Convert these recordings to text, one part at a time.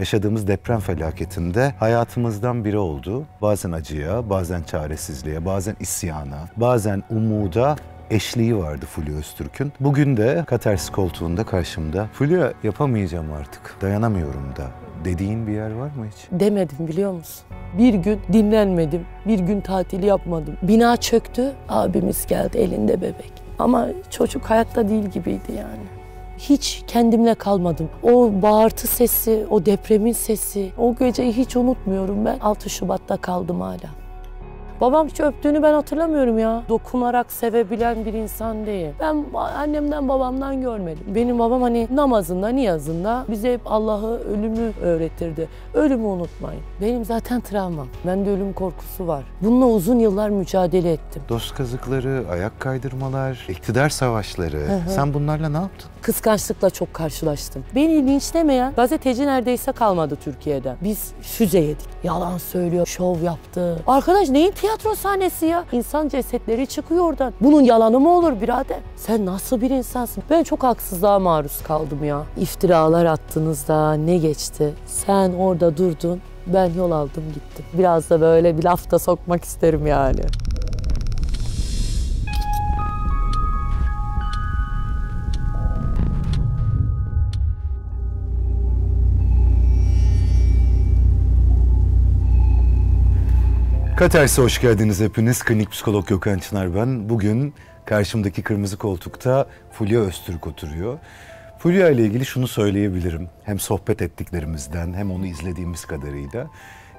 yaşadığımız deprem felaketinde hayatımızdan biri oldu. Bazen acıya, bazen çaresizliğe, bazen isyana, bazen umuda eşliği vardı Fulya Öztürk'ün. Bugün de katers koltuğunda karşımda. Fulya yapamayacağım artık, dayanamıyorum da dediğin bir yer var mı hiç? Demedim biliyor musun? Bir gün dinlenmedim, bir gün tatil yapmadım. Bina çöktü, abimiz geldi elinde bebek. Ama çocuk hayatta değil gibiydi yani hiç kendimle kalmadım. O bağırtı sesi, o depremin sesi, o geceyi hiç unutmuyorum ben. 6 Şubat'ta kaldım hala. Babam hiç öptüğünü ben hatırlamıyorum ya. Dokunarak sevebilen bir insan değil. Ben annemden babamdan görmedim. Benim babam hani namazında, niyazında bize hep Allah'ı, ölümü öğretirdi. Ölümü unutmayın. Benim zaten travmam. Bende ölüm korkusu var. Bununla uzun yıllar mücadele ettim. Dost kazıkları, ayak kaydırmalar, iktidar savaşları. Sen bunlarla ne yaptın? kıskançlıkla çok karşılaştım. Beni linçlemeyen gazeteci neredeyse kalmadı Türkiye'de. Biz füze yedik. Yalan söylüyor, şov yaptı. Arkadaş neyin tiyatro sahnesi ya? İnsan cesetleri çıkıyor oradan. Bunun yalanı mı olur birader? Sen nasıl bir insansın? Ben çok haksızlığa maruz kaldım ya. İftiralar attınız da ne geçti? Sen orada durdun. Ben yol aldım gittim. Biraz da böyle bir lafta sokmak isterim yani. Katers'e hoş geldiniz hepiniz. Klinik psikolog Gökhan Çınar ben. Bugün karşımdaki kırmızı koltukta Fulya Öztürk oturuyor. Fulya ile ilgili şunu söyleyebilirim. Hem sohbet ettiklerimizden hem onu izlediğimiz kadarıyla.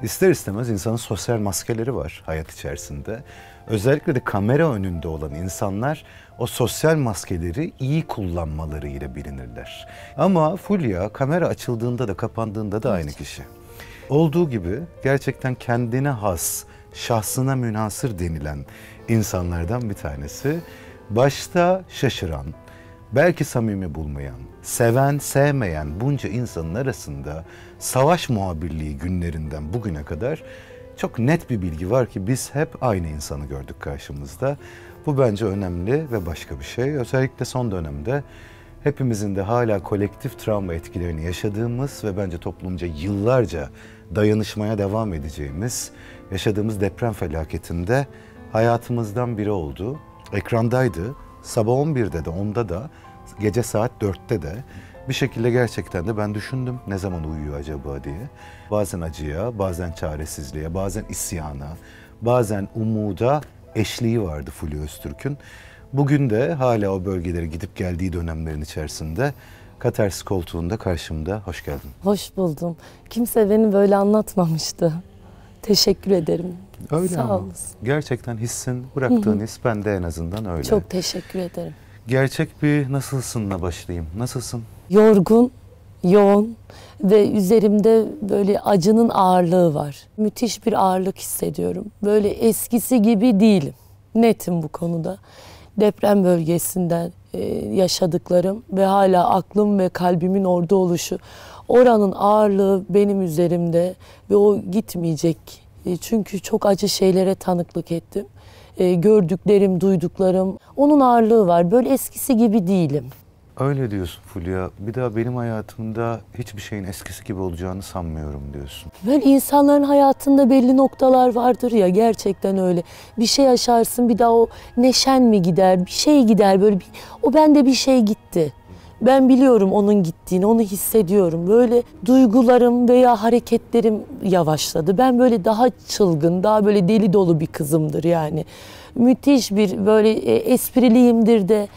ister istemez insanın sosyal maskeleri var hayat içerisinde. Özellikle de kamera önünde olan insanlar o sosyal maskeleri iyi kullanmaları ile bilinirler. Ama Fulya kamera açıldığında da kapandığında da aynı kişi. Olduğu gibi gerçekten kendine has, şahsına münasır denilen insanlardan bir tanesi. Başta şaşıran, belki samimi bulmayan, seven sevmeyen bunca insanın arasında savaş muhabirliği günlerinden bugüne kadar çok net bir bilgi var ki biz hep aynı insanı gördük karşımızda. Bu bence önemli ve başka bir şey. Özellikle son dönemde hepimizin de hala kolektif travma etkilerini yaşadığımız ve bence toplumca yıllarca dayanışmaya devam edeceğimiz yaşadığımız deprem felaketinde hayatımızdan biri oldu. Ekrandaydı. Sabah 11'de de, 10'da da, gece saat 4'te de bir şekilde gerçekten de ben düşündüm ne zaman uyuyor acaba diye. Bazen acıya, bazen çaresizliğe, bazen isyana, bazen umuda eşliği vardı Fulya Öztürk'ün. Bugün de hala o bölgelere gidip geldiği dönemlerin içerisinde Katarsis koltuğunda karşımda. Hoş geldin. Hoş buldum. Kimse beni böyle anlatmamıştı. Teşekkür ederim. Öyle Sağ ama. olasın. Gerçekten hissin, bıraktığın his bende en azından öyle. Çok teşekkür ederim. Gerçek bir nasılsınla başlayayım. Nasılsın? Yorgun, yoğun ve üzerimde böyle acının ağırlığı var. Müthiş bir ağırlık hissediyorum. Böyle eskisi gibi değilim. Netim bu konuda. Deprem bölgesinden yaşadıklarım ve hala aklım ve kalbimin orada oluşu oranın ağırlığı benim üzerimde ve o gitmeyecek. E, çünkü çok acı şeylere tanıklık ettim. E, gördüklerim, duyduklarım. Onun ağırlığı var. Böyle eskisi gibi değilim. Öyle diyorsun Fulya. Bir daha benim hayatımda hiçbir şeyin eskisi gibi olacağını sanmıyorum diyorsun. Böyle insanların hayatında belli noktalar vardır ya gerçekten öyle. Bir şey yaşarsın bir daha o neşen mi gider, bir şey gider böyle bir, o bende bir şey gitti. Ben biliyorum onun gittiğini, onu hissediyorum. Böyle duygularım veya hareketlerim yavaşladı. Ben böyle daha çılgın, daha böyle deli dolu bir kızımdır yani. Müthiş bir böyle e, espriliyimdir de.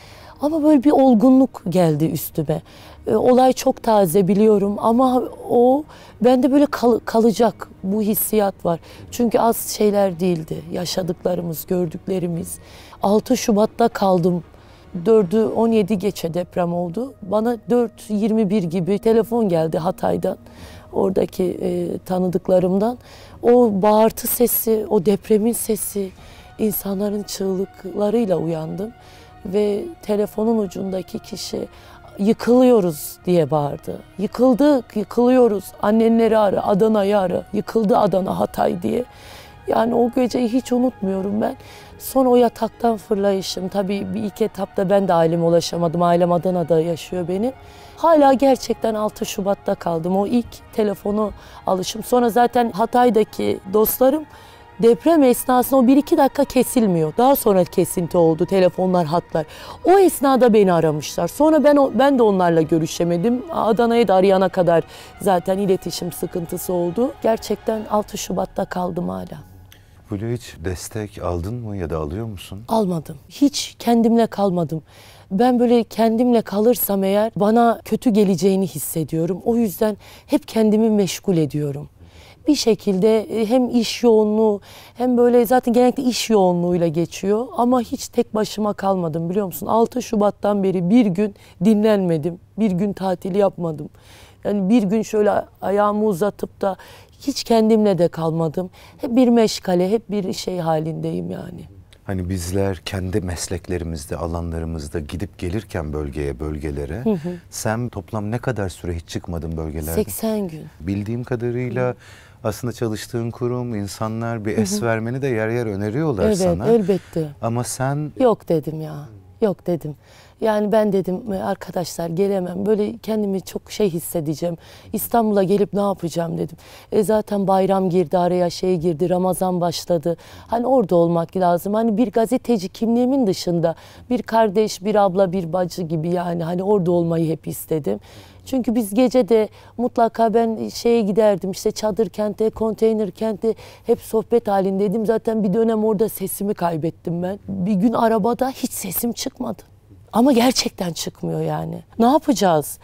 Ama böyle bir olgunluk geldi üstüme. E, olay çok taze biliyorum ama o bende böyle kal kalacak bu hissiyat var. Çünkü az şeyler değildi yaşadıklarımız, gördüklerimiz. 6 Şubat'ta kaldım 4'ü 17 geçe deprem oldu. Bana 4.21 gibi telefon geldi Hatay'dan. Oradaki e, tanıdıklarımdan. O bağırtı sesi, o depremin sesi, insanların çığlıklarıyla uyandım. Ve telefonun ucundaki kişi yıkılıyoruz diye bağırdı. Yıkıldık, yıkılıyoruz. Annenleri ara, Adana'yı ara. Yıkıldı Adana, Hatay diye. Yani o geceyi hiç unutmuyorum ben. Son o yataktan fırlayışım. Tabii bir ilk etapta ben de aileme ulaşamadım. Ailem Adana'da yaşıyor benim. Hala gerçekten 6 Şubat'ta kaldım. O ilk telefonu alışım. Sonra zaten Hatay'daki dostlarım deprem esnasında o 1-2 dakika kesilmiyor. Daha sonra kesinti oldu telefonlar hatlar. O esnada beni aramışlar. Sonra ben ben de onlarla görüşemedim. Adana'ya da arayana kadar zaten iletişim sıkıntısı oldu. Gerçekten 6 Şubat'ta kaldım hala. Böyle hiç destek aldın mı ya da alıyor musun? Almadım. Hiç kendimle kalmadım. Ben böyle kendimle kalırsam eğer bana kötü geleceğini hissediyorum. O yüzden hep kendimi meşgul ediyorum bir şekilde e, hem iş yoğunluğu hem böyle zaten genellikle iş yoğunluğuyla geçiyor ama hiç tek başıma kalmadım biliyor musun? 6 Şubat'tan beri bir gün dinlenmedim. Bir gün tatili yapmadım. Yani bir gün şöyle ayağımı uzatıp da hiç kendimle de kalmadım. Hep bir meşgale, hep bir şey halindeyim yani. Hani bizler kendi mesleklerimizde, alanlarımızda gidip gelirken bölgeye, bölgelere. Hı hı. Sen toplam ne kadar süre hiç çıkmadın bölgelerde? 80 gün. Bildiğim kadarıyla hı. aslında çalıştığın kurum, insanlar bir es vermeni de yer yer öneriyorlar evet, sana. Evet, elbette. Ama sen... Yok dedim ya, yok dedim. Yani ben dedim e, arkadaşlar gelemem. Böyle kendimi çok şey hissedeceğim. İstanbul'a gelip ne yapacağım dedim. E zaten bayram girdi araya şey girdi. Ramazan başladı. Hani orada olmak lazım. Hani bir gazeteci kimliğimin dışında bir kardeş, bir abla, bir bacı gibi yani hani orada olmayı hep istedim. Çünkü biz gece de mutlaka ben şeye giderdim işte çadır kente, konteyner kente hep sohbet halindeydim. Zaten bir dönem orada sesimi kaybettim ben. Bir gün arabada hiç sesim çıkmadı. Ama gerçekten çıkmıyor yani. Ne yapacağız?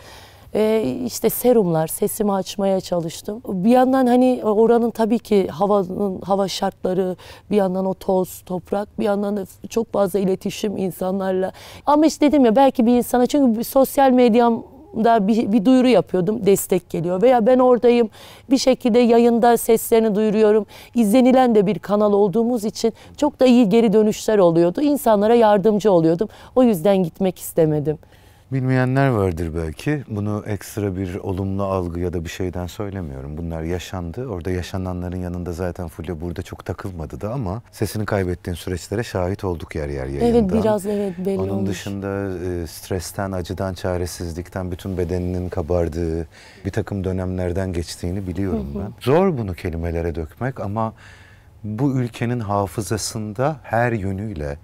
E, işte serumlar, sesimi açmaya çalıştım. Bir yandan hani oranın tabii ki havanın hava şartları, bir yandan o toz, toprak, bir yandan da çok fazla iletişim insanlarla. Ama işte dedim ya belki bir insana çünkü sosyal medyam da bir, bir duyuru yapıyordum destek geliyor veya ben oradayım bir şekilde yayında seslerini duyuruyorum izlenilen de bir kanal olduğumuz için çok da iyi geri dönüşler oluyordu insanlara yardımcı oluyordum o yüzden gitmek istemedim. Bilmeyenler vardır belki. Bunu ekstra bir olumlu algı ya da bir şeyden söylemiyorum. Bunlar yaşandı. Orada yaşananların yanında zaten Fulya burada çok takılmadı da ama sesini kaybettiğin süreçlere şahit olduk yer yer yayında. Evet biraz evet belli Onun olmuş. dışında e, stresten, acıdan, çaresizlikten bütün bedeninin kabardığı bir takım dönemlerden geçtiğini biliyorum ben. Zor bunu kelimelere dökmek ama bu ülkenin hafızasında her yönüyle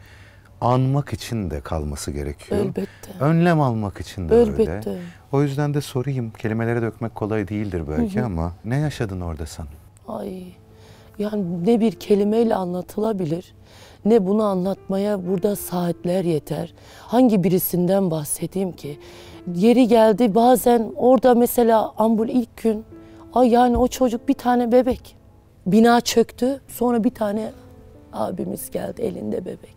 anmak için de kalması gerekiyor. Elbette. Önlem almak için de Elbette. öyle. O yüzden de sorayım. Kelimelere dökmek kolay değildir belki hı hı. ama ne yaşadın orada sen? Ay. Yani ne bir kelimeyle anlatılabilir ne bunu anlatmaya burada saatler yeter. Hangi birisinden bahsedeyim ki? Yeri geldi bazen orada mesela ambul ilk gün ay yani o çocuk bir tane bebek. Bina çöktü sonra bir tane abimiz geldi elinde bebek.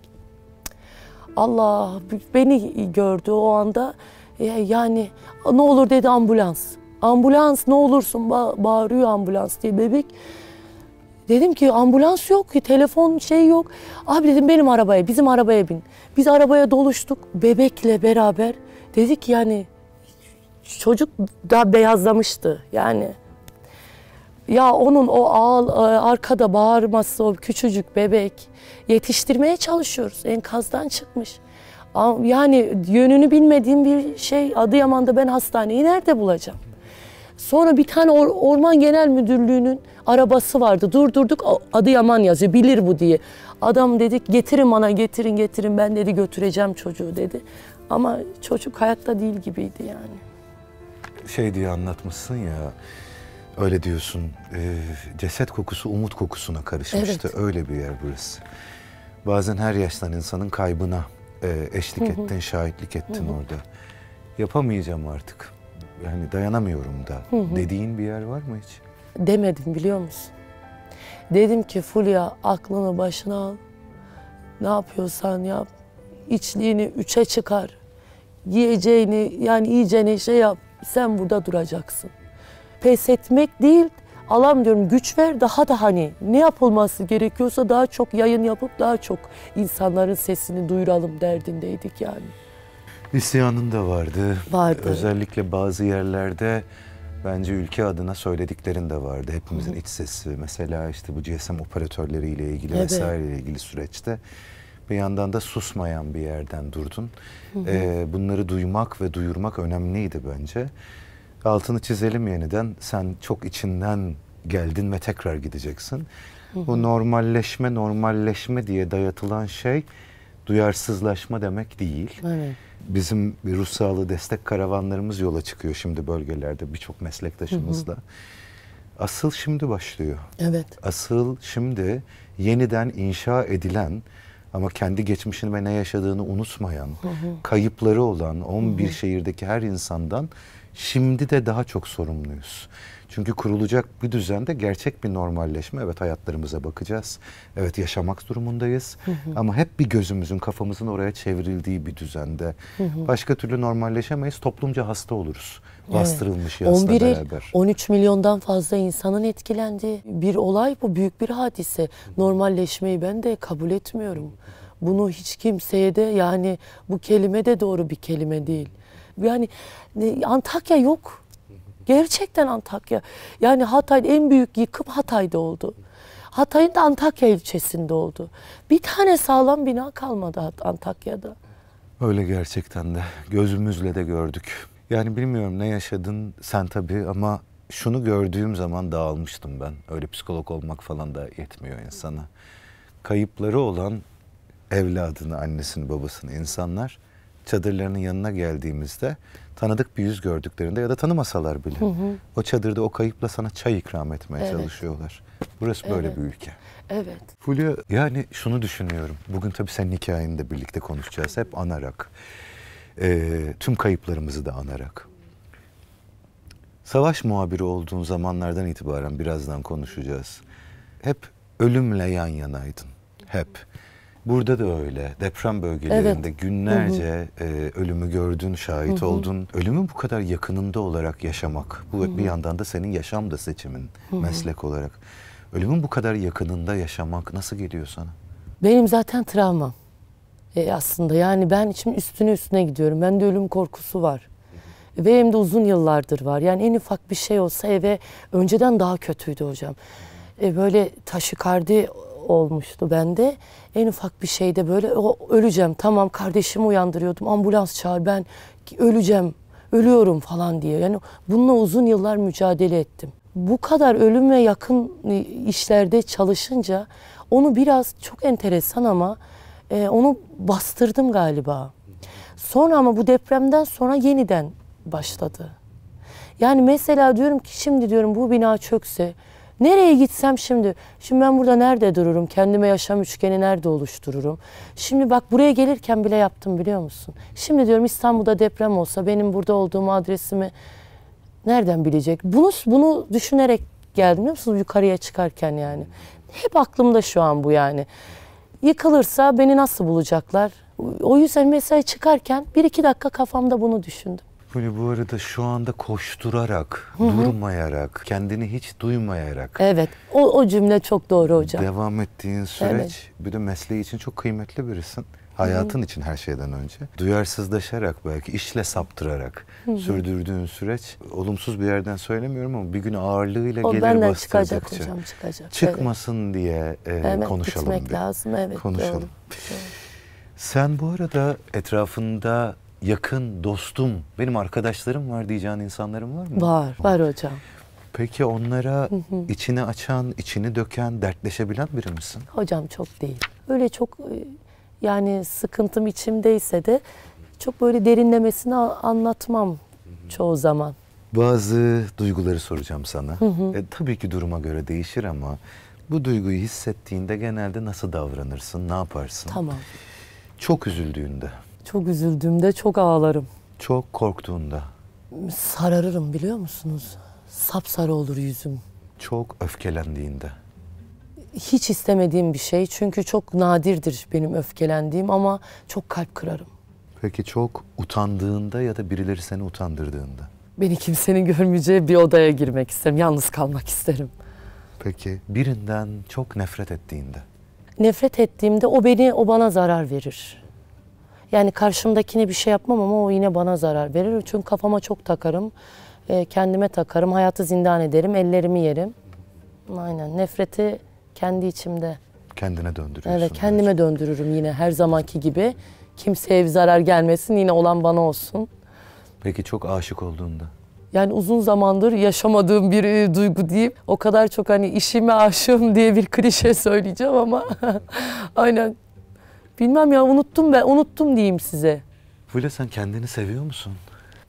Allah beni gördü o anda. E, yani ne olur dedi ambulans. Ambulans ne olursun ba bağırıyor ambulans diye bebek. Dedim ki ambulans yok ki e, telefon şey yok. Abi dedim benim arabaya bizim arabaya bin. Biz arabaya doluştuk bebekle beraber. Dedik yani çocuk daha beyazlamıştı yani. Ya onun o ağal e, arkada bağırması, o küçücük bebek yetiştirmeye çalışıyoruz. Enkazdan çıkmış. Yani yönünü bilmediğim bir şey Adıyaman'da ben hastaneyi nerede bulacağım? Sonra bir tane Or Orman Genel Müdürlüğü'nün arabası vardı. Durdurduk Adıyaman yazıyor bilir bu diye. Adam dedik getirin bana getirin getirin ben dedi götüreceğim çocuğu dedi. Ama çocuk hayatta değil gibiydi yani. Şey diye anlatmışsın ya Öyle diyorsun. E, ceset kokusu umut kokusuna karışmıştı. Evet. Öyle bir yer burası. Bazen her yaştan insanın kaybına e, eşlik hı hı. ettin, şahitlik ettin hı hı. orada. Yapamayacağım artık. Yani dayanamıyorum da. Hı hı. Dediğin bir yer var mı hiç? Demedim biliyor musun? Dedim ki Fulya aklını başına al. Ne yapıyorsan yap. İçliğini üçe çıkar. Yiyeceğini yani iyicene şey yap. Sen burada duracaksın pes etmek değil, alam diyorum güç ver daha da hani ne yapılması gerekiyorsa daha çok yayın yapıp daha çok insanların sesini duyuralım derdindeydik yani. İsyanın da vardı. Vardı. Özellikle bazı yerlerde bence ülke adına söylediklerin de vardı. Hepimizin Hı. iç sesi mesela işte bu GSM operatörleriyle ilgili evet. vesaireyle ilgili süreçte bir yandan da susmayan bir yerden durdun. Hı hı. Ee, bunları duymak ve duyurmak önemliydi bence altını çizelim yeniden. Sen çok içinden geldin ve tekrar gideceksin. Bu normalleşme, normalleşme diye dayatılan şey duyarsızlaşma demek değil. Evet. Bizim ruh sağlığı destek karavanlarımız yola çıkıyor şimdi bölgelerde birçok meslektaşımızla. Asıl şimdi başlıyor. Evet. Asıl şimdi yeniden inşa edilen ama kendi geçmişini ve ne yaşadığını unutmayan, hı hı. kayıpları olan 11 hı hı. şehirdeki her insandan Şimdi de daha çok sorumluyuz. Çünkü kurulacak bir düzende gerçek bir normalleşme. Evet hayatlarımıza bakacağız. Evet yaşamak durumundayız. Hı hı. Ama hep bir gözümüzün kafamızın oraya çevrildiği bir düzende. Hı hı. Başka türlü normalleşemeyiz. Toplumca hasta oluruz. Bastırılmış evet. 11 il, beraber. 13 milyondan fazla insanın etkilendiği bir olay bu. Büyük bir hadise. Normalleşmeyi ben de kabul etmiyorum. Bunu hiç kimseye de yani bu kelime de doğru bir kelime değil. Yani Antakya yok. Gerçekten Antakya. Yani Hatay'ın en büyük yıkım Hatay'da oldu. Hatay'ın da Antakya ilçesinde oldu. Bir tane sağlam bina kalmadı Antakya'da. Öyle gerçekten de. Gözümüzle de gördük. Yani bilmiyorum ne yaşadın sen tabii ama şunu gördüğüm zaman dağılmıştım ben. Öyle psikolog olmak falan da yetmiyor insana. Kayıpları olan evladını, annesini, babasını insanlar çadırlarının yanına geldiğimizde tanıdık bir yüz gördüklerinde ya da tanımasalar bile hı hı. o çadırda o kayıpla sana çay ikram etmeye evet. çalışıyorlar. Burası evet. böyle bir ülke. Evet. Fulya yani şunu düşünüyorum. Bugün tabii senin hikayeni de birlikte konuşacağız. Hep anarak. E, tüm kayıplarımızı da anarak. Savaş muhabiri olduğun zamanlardan itibaren birazdan konuşacağız. Hep ölümle yan yanaydın. Hep. Burada da öyle. Deprem bölgelerinde evet. günlerce hı hı. E, ölümü gördün, şahit hı hı. oldun. Ölümün bu kadar yakınında olarak yaşamak, bu hı hı. bir yandan da senin yaşam da seçimin hı hı. meslek olarak. Ölümün bu kadar yakınında yaşamak nasıl geliyor sana? Benim zaten travmam e, aslında. Yani ben içim üstüne üstüne gidiyorum. Bende ölüm korkusu var. ve hem de uzun yıllardır var. Yani en ufak bir şey olsa eve önceden daha kötüydü hocam. E, böyle taşikardi olmuştu bende. En ufak bir şeyde böyle o öleceğim tamam kardeşimi uyandırıyordum ambulans çağır ben öleceğim ölüyorum falan diye. Yani bununla uzun yıllar mücadele ettim. Bu kadar ölüme yakın e, işlerde çalışınca onu biraz çok enteresan ama e, onu bastırdım galiba. Sonra ama bu depremden sonra yeniden başladı. Yani mesela diyorum ki şimdi diyorum bu bina çökse Nereye gitsem şimdi, şimdi ben burada nerede dururum? Kendime yaşam üçgeni nerede oluştururum? Şimdi bak buraya gelirken bile yaptım biliyor musun? Şimdi diyorum İstanbul'da deprem olsa benim burada olduğum adresimi nereden bilecek? Bunu bunu düşünerek geldim biliyor musunuz yukarıya çıkarken yani. Hep aklımda şu an bu yani. Yıkılırsa beni nasıl bulacaklar? O yüzden mesela çıkarken bir iki dakika kafamda bunu düşündüm. Böyle bu arada şu anda koşturarak, Hı-hı. durmayarak, kendini hiç duymayarak. Evet. O, o cümle çok doğru hocam. Devam ettiğin süreç evet. bir de mesleği için çok kıymetli birisin. Hayatın Hı-hı. için her şeyden önce. Duyarsızlaşarak belki işle saptırarak Hı-hı. sürdürdüğün süreç olumsuz bir yerden söylemiyorum ama bir gün ağırlığıyla o gelir bastıracakça. çıkacak hocam çıkacak. Çıkmasın evet. diye e, evet, konuşalım. Evet lazım evet. Konuşalım. Doğru. Sen bu arada etrafında yakın dostum, benim arkadaşlarım var diyeceğin insanların var mı? Var, var, hocam. Peki onlara hı içini açan, içini döken, dertleşebilen biri misin? Hocam çok değil. Öyle çok e, yani sıkıntım içimdeyse de çok böyle derinlemesine anlatmam çoğu zaman. Bazı duyguları soracağım sana. E, tabii ki duruma göre değişir ama bu duyguyu hissettiğinde genelde nasıl davranırsın, ne yaparsın? Tamam. Çok üzüldüğünde. Çok üzüldüğümde çok ağlarım. Çok korktuğunda? Sararırım biliyor musunuz? Sapsarı olur yüzüm. Çok öfkelendiğinde? Hiç istemediğim bir şey çünkü çok nadirdir benim öfkelendiğim ama çok kalp kırarım. Peki çok utandığında ya da birileri seni utandırdığında? Beni kimsenin görmeyeceği bir odaya girmek isterim. Yalnız kalmak isterim. Peki birinden çok nefret ettiğinde? Nefret ettiğimde o beni, o bana zarar verir. Yani karşımdakine bir şey yapmam ama o yine bana zarar verir. Çünkü kafama çok takarım. E, kendime takarım. Hayatı zindan ederim. Ellerimi yerim. Aynen. Nefreti kendi içimde. Kendine döndürüyorsun. Evet kendime belki. döndürürüm yine her zamanki gibi. Kimseye bir zarar gelmesin yine olan bana olsun. Peki çok aşık olduğunda? Yani uzun zamandır yaşamadığım bir e, duygu diyeyim. O kadar çok hani işime aşığım diye bir klişe söyleyeceğim ama aynen Bilmem ya unuttum ben unuttum diyeyim size. Fule sen kendini seviyor musun?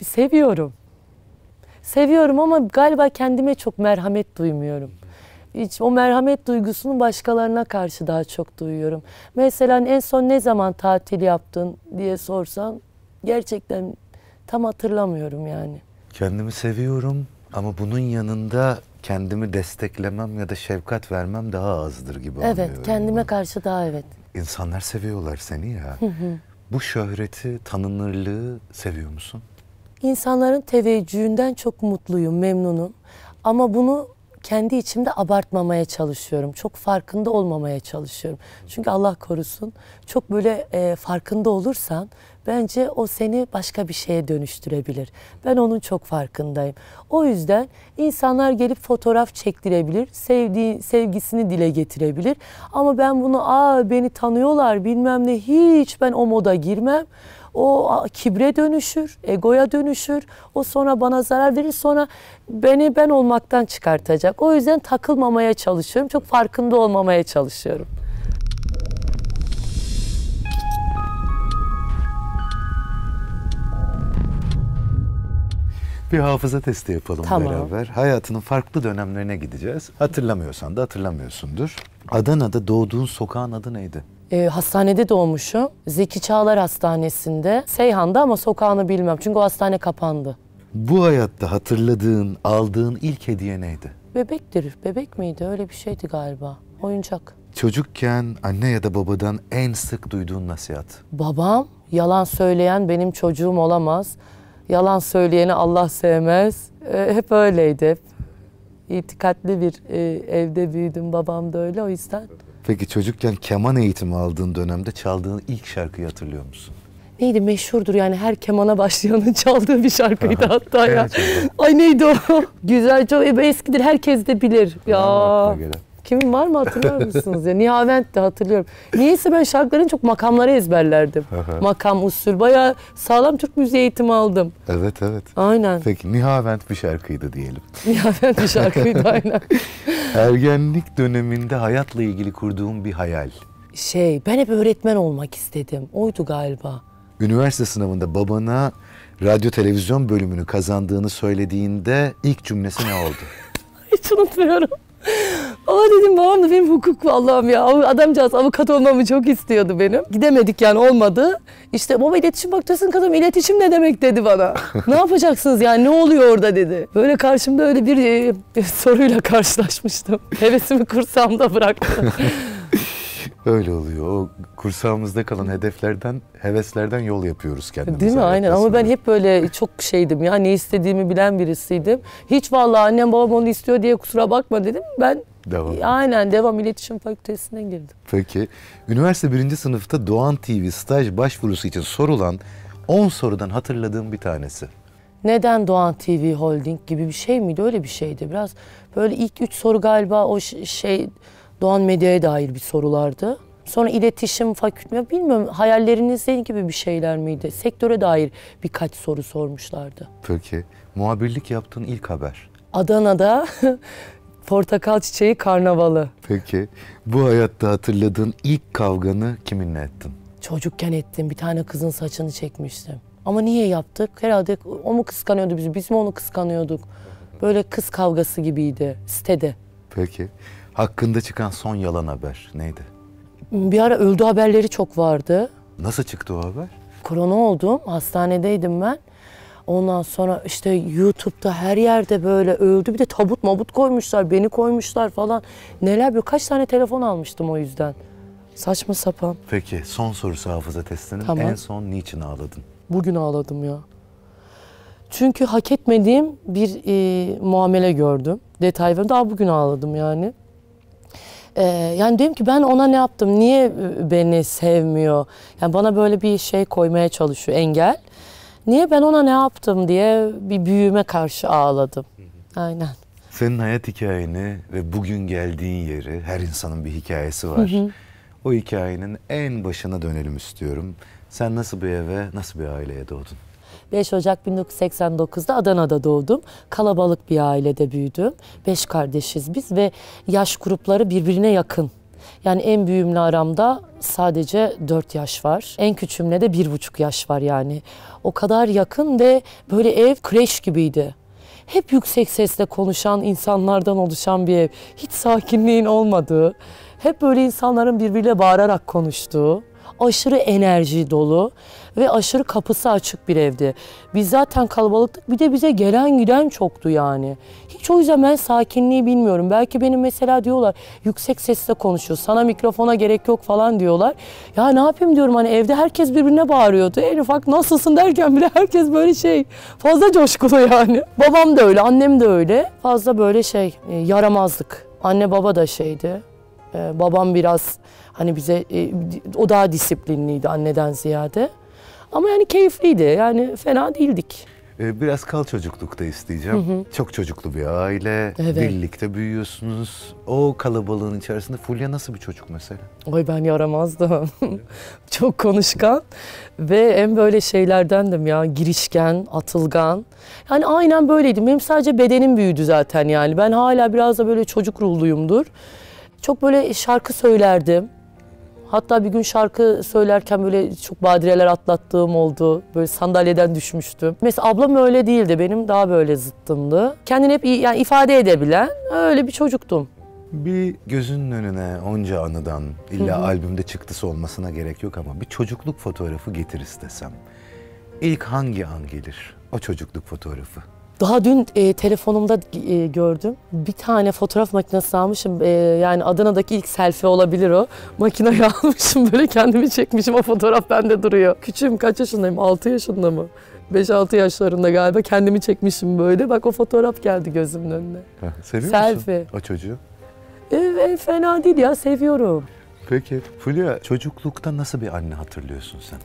Seviyorum. Seviyorum ama galiba kendime çok merhamet duymuyorum. Hiç o merhamet duygusunu başkalarına karşı daha çok duyuyorum. Mesela en son ne zaman tatil yaptın diye sorsan gerçekten tam hatırlamıyorum yani. Kendimi seviyorum ama bunun yanında kendimi desteklemem ya da şefkat vermem daha azdır gibi evet, anlıyorum. Evet kendime karşı daha evet insanlar seviyorlar seni ya. Hı hı. Bu şöhreti, tanınırlığı seviyor musun? İnsanların teveccühünden çok mutluyum, memnunum. Ama bunu kendi içimde abartmamaya çalışıyorum. Çok farkında olmamaya çalışıyorum. Çünkü Allah korusun çok böyle e, farkında olursan bence o seni başka bir şeye dönüştürebilir. Ben onun çok farkındayım. O yüzden insanlar gelip fotoğraf çektirebilir, sevdiği sevgisini dile getirebilir. Ama ben bunu aa beni tanıyorlar bilmem ne hiç ben o moda girmem. O kibre dönüşür, egoya dönüşür. O sonra bana zarar verir. Sonra beni ben olmaktan çıkartacak. O yüzden takılmamaya çalışıyorum. Çok farkında olmamaya çalışıyorum. Bir hafıza testi yapalım tamam. beraber. Hayatının farklı dönemlerine gideceğiz. Hatırlamıyorsan da hatırlamıyorsundur. Adana'da doğduğun sokağın adı neydi? e, hastanede doğmuşum. Zeki Çağlar Hastanesi'nde. Seyhan'da ama sokağını bilmem çünkü o hastane kapandı. Bu hayatta hatırladığın, aldığın ilk hediye neydi? Bebektir. Bebek miydi? Öyle bir şeydi galiba. Oyuncak. Çocukken anne ya da babadan en sık duyduğun nasihat? Babam yalan söyleyen benim çocuğum olamaz. Yalan söyleyeni Allah sevmez. E, hep öyleydi hep. İtikatli bir e, evde büyüdüm. Babam da öyle o yüzden. Peki çocukken keman eğitimi aldığın dönemde çaldığın ilk şarkıyı hatırlıyor musun? Neydi meşhurdur yani her kemana başlayanın çaldığı bir şarkıydı hatta ya. Ay neydi o? Güzel çok eskidir herkes de bilir. Ya. ya. Kimin var mı hatırlar mısınız ya? Nihavent de hatırlıyorum. Niyeyse ben şarkıların çok makamları ezberlerdim. Aha. Makam, usul. Bayağı sağlam Türk müziği eğitimi aldım. Evet evet. Aynen. Peki Nihavent bir şarkıydı diyelim. Nihavent bir şarkıydı aynen. Ergenlik döneminde hayatla ilgili kurduğum bir hayal. Şey ben hep öğretmen olmak istedim. Oydu galiba. Üniversite sınavında babana radyo televizyon bölümünü kazandığını söylediğinde ilk cümlesi ne oldu? Hiç unutmuyorum. Aa dedim babam da benim hukuk Allah'ım ya. Adamcağız avukat olmamı çok istiyordu benim. Gidemedik yani olmadı. İşte baba iletişim fakültesini kazandım. İletişim ne demek dedi bana. ne yapacaksınız yani ne oluyor orada dedi. Böyle karşımda öyle bir, bir e, soruyla karşılaşmıştım. Hevesimi kursamda bıraktım. Öyle oluyor. O kursağımızda kalan hedeflerden, heveslerden yol yapıyoruz kendimize. Değil mi? Aynen. Ama ben hep böyle çok şeydim ya. Ne istediğimi bilen birisiydim. Hiç vallahi annem babam onu istiyor diye kusura bakma dedim. Ben Devam. Aynen devam iletişim fakültesine girdim. Peki. Üniversite birinci sınıfta Doğan TV staj başvurusu için sorulan 10 sorudan hatırladığım bir tanesi. Neden Doğan TV Holding gibi bir şey miydi? Öyle bir şeydi. Biraz böyle ilk üç soru galiba o şey Doğan Medya'ya dair bir sorulardı. Sonra iletişim fakültesi, bilmiyorum hayalleriniz ne gibi bir şeyler miydi? Sektöre dair birkaç soru sormuşlardı. Peki, muhabirlik yaptığın ilk haber? Adana'da portakal çiçeği karnavalı. Peki, bu hayatta hatırladığın ilk kavganı kiminle ettin? Çocukken ettim, bir tane kızın saçını çekmiştim. Ama niye yaptık? Herhalde o mu kıskanıyordu bizi, biz mi onu kıskanıyorduk? Böyle kız kavgası gibiydi sitede. Peki. Hakkında çıkan son yalan haber neydi? Bir ara öldü haberleri çok vardı. Nasıl çıktı o haber? Korona oldum, hastanedeydim ben. Ondan sonra işte YouTube'da her yerde böyle öldü. Bir de tabut mabut koymuşlar, beni koymuşlar falan. Neler bir, kaç tane telefon almıştım o yüzden. Saçma sapan. Peki son sorusu hafıza testinin. Tamam. En son niçin ağladın? Bugün ağladım ya. Çünkü hak etmediğim bir e, muamele gördüm. Detay ve daha bugün ağladım yani. Ee, yani diyorum ki ben ona ne yaptım? Niye e, beni sevmiyor? Yani bana böyle bir şey koymaya çalışıyor, engel. Niye ben ona ne yaptım diye bir büyüme karşı ağladım. Aynen. Senin hayat hikayeni ve bugün geldiğin yeri her insanın bir hikayesi var. Hı hı. O hikayenin en başına dönelim istiyorum. Sen nasıl bir eve, nasıl bir aileye doğdun? 5 Ocak 1989'da Adana'da doğdum. Kalabalık bir ailede büyüdüm. 5 kardeşiz biz ve yaş grupları birbirine yakın. Yani en büyüğümle aramda sadece 4 yaş var. En küçüğümle de 1,5 yaş var yani. O kadar yakın ve böyle ev kreş gibiydi hep yüksek sesle konuşan insanlardan oluşan bir ev. Hiç sakinliğin olmadığı, hep böyle insanların birbiriyle bağırarak konuştuğu, aşırı enerji dolu ve aşırı kapısı açık bir evdi. Biz zaten kalabalıktık bir de bize gelen giden çoktu yani. Hiç o yüzden ben sakinliği bilmiyorum. Belki benim mesela diyorlar yüksek sesle konuşuyor sana mikrofona gerek yok falan diyorlar. Ya ne yapayım diyorum hani evde herkes birbirine bağırıyordu. En ufak nasılsın derken bile herkes böyle şey fazla coşkulu yani. Babam da öyle annem de öyle fazla böyle şey e, yaramazlık. Anne baba da şeydi ee, babam biraz hani bize e, o daha disiplinliydi anneden ziyade. Ama yani keyifliydi. Yani fena değildik. Ee, biraz kal çocuklukta isteyeceğim. Hı hı. Çok çocuklu bir aile. Evet. Birlikte büyüyorsunuz. O kalabalığın içerisinde Fulya nasıl bir çocuk mesela? Oy ben yaramazdım. Çok konuşkan ve en böyle şeylerdendim ya. Girişken, atılgan. Yani aynen böyleydim. Benim sadece bedenim büyüdü zaten yani. Ben hala biraz da böyle çocuk ruhluyumdur. Çok böyle şarkı söylerdim. Hatta bir gün şarkı söylerken böyle çok badireler atlattığım oldu. Böyle sandalyeden düşmüştüm. Mesela ablam öyle değildi. Benim daha böyle zıttımdı. Kendini hep yani ifade edebilen öyle bir çocuktum. Bir gözünün önüne onca anıdan illa Hı-hı. albümde çıktısı olmasına gerek yok ama bir çocukluk fotoğrafı getir istesem. İlk hangi an gelir o çocukluk fotoğrafı? Daha dün e, telefonumda e, gördüm. Bir tane fotoğraf makinesi almışım. E, yani Adana'daki ilk selfie olabilir o. Makineyi almışım böyle kendimi çekmişim. O fotoğraf bende duruyor. Küçüğüm kaç yaşındayım? 6 yaşında mı? 5-6 yaşlarında galiba kendimi çekmişim böyle. Bak o fotoğraf geldi gözümün önüne. seviyor selfie. musun o çocuğu? evet fena değil ya seviyorum. Peki Fulya çocuklukta nasıl bir anne hatırlıyorsun sen?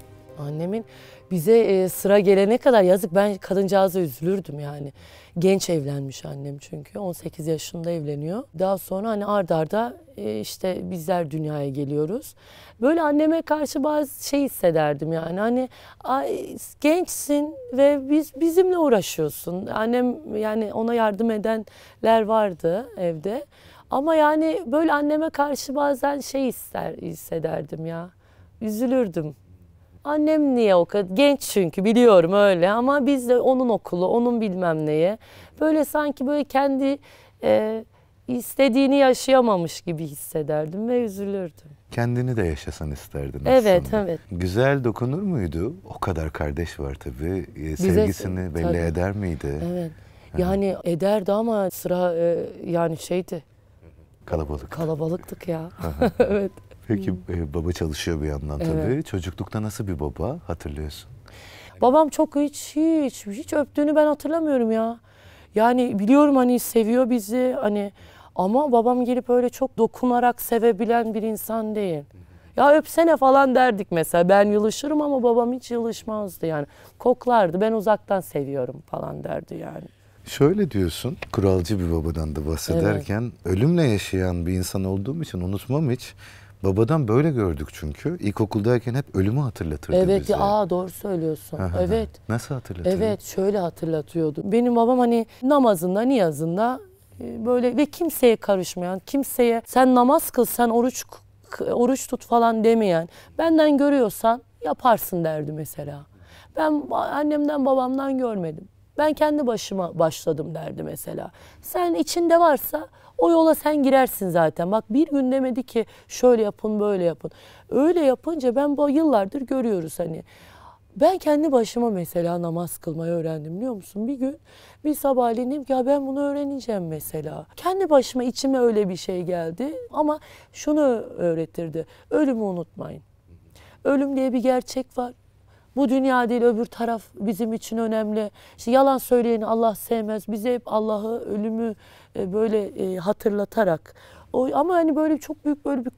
Annemin bize e, sıra gelene kadar yazık ben kadıncağıza üzülürdüm yani. Genç evlenmiş annem çünkü 18 yaşında evleniyor. Daha sonra hani ard arda e, işte bizler dünyaya geliyoruz. Böyle anneme karşı bazı şey hissederdim yani hani ay, gençsin ve biz bizimle uğraşıyorsun. Annem yani ona yardım edenler vardı evde. Ama yani böyle anneme karşı bazen şey ister hissederdim ya. Üzülürdüm. Annem niye o kadar genç çünkü biliyorum öyle ama biz de onun okulu, onun bilmem neye. Böyle sanki böyle kendi e, istediğini yaşayamamış gibi hissederdim ve üzülürdüm. Kendini de yaşasan isterdin aslında. Evet, evet. Güzel dokunur muydu? O kadar kardeş var tabii. E, Bize, Sevgisini belli tabii. eder miydi? Evet. Ha. Yani ederdi ama sıra e, yani şeydi. Kalabalık. Kalabalıktık ya. evet. Peki hmm. e, baba çalışıyor bir yandan tabii. Evet. Çocuklukta nasıl bir baba hatırlıyorsun? Babam çok hiç hiç hiç öptüğünü ben hatırlamıyorum ya. Yani biliyorum hani seviyor bizi hani ama babam gelip öyle çok dokunarak sevebilen bir insan değil. Ya öpsene falan derdik mesela. Ben yılışırım ama babam hiç yılışmazdı yani. Koklardı ben uzaktan seviyorum falan derdi yani. Şöyle diyorsun, kuralcı bir babadan da bahsederken evet. ölümle yaşayan bir insan olduğum için unutmam hiç. Babadan böyle gördük çünkü. İlkokuldayken hep ölümü hatırlatırdı evet, bize. Evet, aa doğru söylüyorsun. Aha, evet. Nasıl hatırlatırdı? Evet, şöyle hatırlatıyordu. Benim babam hani namazında, niyazında e, böyle ve kimseye karışmayan, kimseye sen namaz kıl, sen oruç oruç tut falan demeyen, benden görüyorsan yaparsın derdi mesela. Ben annemden babamdan görmedim. Ben kendi başıma başladım derdi mesela. Sen içinde varsa o yola sen girersin zaten. Bak bir gün demedi ki şöyle yapın böyle yapın. Öyle yapınca ben bu yıllardır görüyoruz hani. Ben kendi başıma mesela namaz kılmayı öğrendim biliyor musun? Bir gün bir sabahleyin dedim ki ya ben bunu öğreneceğim mesela. Kendi başıma içime öyle bir şey geldi ama şunu öğretirdi. Ölümü unutmayın. Ölüm diye bir gerçek var. Bu dünya değil öbür taraf bizim için önemli. İşte yalan söyleyeni Allah sevmez. Bize hep Allah'ı, ölümü e, böyle e, hatırlatarak. Ama hani böyle çok büyük böyle bir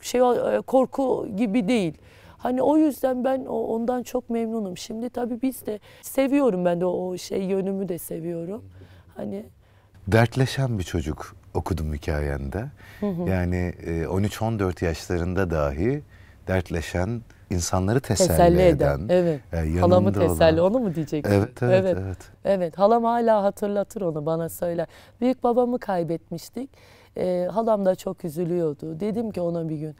şey e, korku gibi değil. Hani o yüzden ben ondan çok memnunum. Şimdi tabii biz de seviyorum ben de o şey yönümü de seviyorum. Hani dertleşen bir çocuk okudum hikayende. Yani 13-14 yaşlarında dahi dertleşen insanları teselli, teselli eden. eden. Evet. E, Halamı teselli olan. onu mu diyecektim? Evet evet, evet evet evet. Halam hala hatırlatır onu bana söyler. Büyük babamı kaybetmiştik. E, halam da çok üzülüyordu. Dedim ki ona bir gün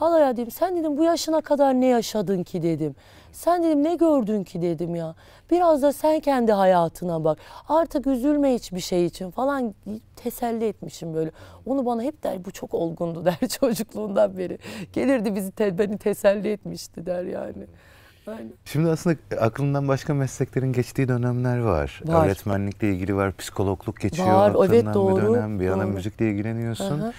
Halaya dedim sen dedim bu yaşına kadar ne yaşadın ki dedim. Sen dedim ne gördün ki dedim ya. Biraz da sen kendi hayatına bak. Artık üzülme hiçbir şey için falan teselli etmişim böyle. Onu bana hep der bu çok olgundu der çocukluğundan beri. Gelirdi bizi te, beni teselli etmişti der yani. Aynen. Şimdi aslında aklından başka mesleklerin geçtiği dönemler var. var. Öğretmenlikle ilgili var, psikologluk geçiyor var, aklından evet, doğru, bir dönem. Bir yana müzikle ilgileniyorsun. Aha.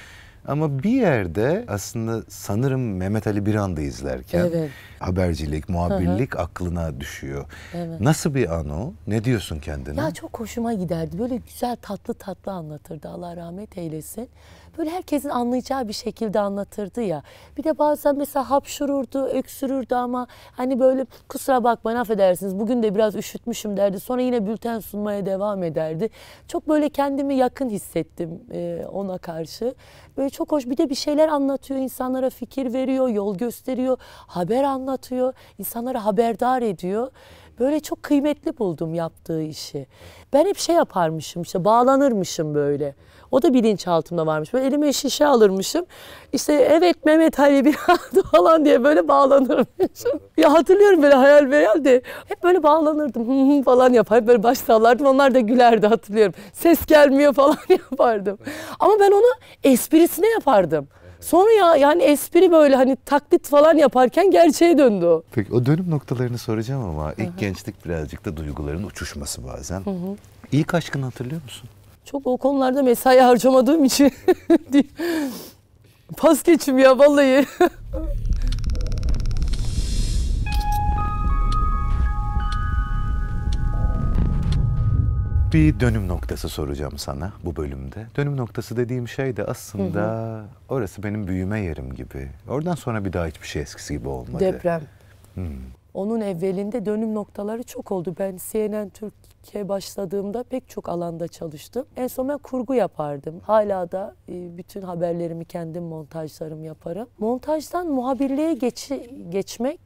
Ama bir yerde aslında sanırım Mehmet Ali bir anda izlerken evet. habercilik, muhabirlik Hı-hı. aklına düşüyor. Evet. Nasıl bir an o? Ne diyorsun kendine? Ya çok hoşuma giderdi. Böyle güzel tatlı tatlı anlatırdı. Allah rahmet eylesin. Böyle herkesin anlayacağı bir şekilde anlatırdı ya. Bir de bazen mesela hapşururdu, öksürürdü ama hani böyle kusura bakmayın affedersiniz bugün de biraz üşütmüşüm derdi. Sonra yine bülten sunmaya devam ederdi. Çok böyle kendimi yakın hissettim ona karşı. Böyle çok hoş. Bir de bir şeyler anlatıyor insanlara fikir veriyor, yol gösteriyor, haber anlatıyor, insanları haberdar ediyor. Böyle çok kıymetli buldum yaptığı işi. Ben hep şey yaparmışım işte bağlanırmışım böyle. O da bilinçaltımda varmış. Böyle elime şişe alırmışım. İşte evet Mehmet Ali bir falan diye böyle bağlanırmışım. ya hatırlıyorum böyle hayal meyal de hep böyle bağlanırdım falan yapar. Hep böyle baş sallardım. Onlar da gülerdi hatırlıyorum. Ses gelmiyor falan yapardım. Ama ben onu esprisine yapardım. Sonra ya yani espri böyle hani taklit falan yaparken gerçeğe döndü o. Peki o dönüm noktalarını soracağım ama ilk Hı-hı. gençlik birazcık da duyguların uçuşması bazen. Hı-hı. İlk aşkını hatırlıyor musun? çok o konularda mesai harcamadığım için pas geçim ya vallahi. bir dönüm noktası soracağım sana bu bölümde. Dönüm noktası dediğim şey de aslında hı hı. orası benim büyüme yerim gibi. Oradan sonra bir daha hiçbir şey eskisi gibi olmadı. Deprem. Hmm. Onun evvelinde dönüm noktaları çok oldu. Ben CNN Türk ke başladığımda pek çok alanda çalıştım. En son ben kurgu yapardım. Hala da e, bütün haberlerimi kendim montajlarım yaparım. Montajdan muhabirliğe geç geçmek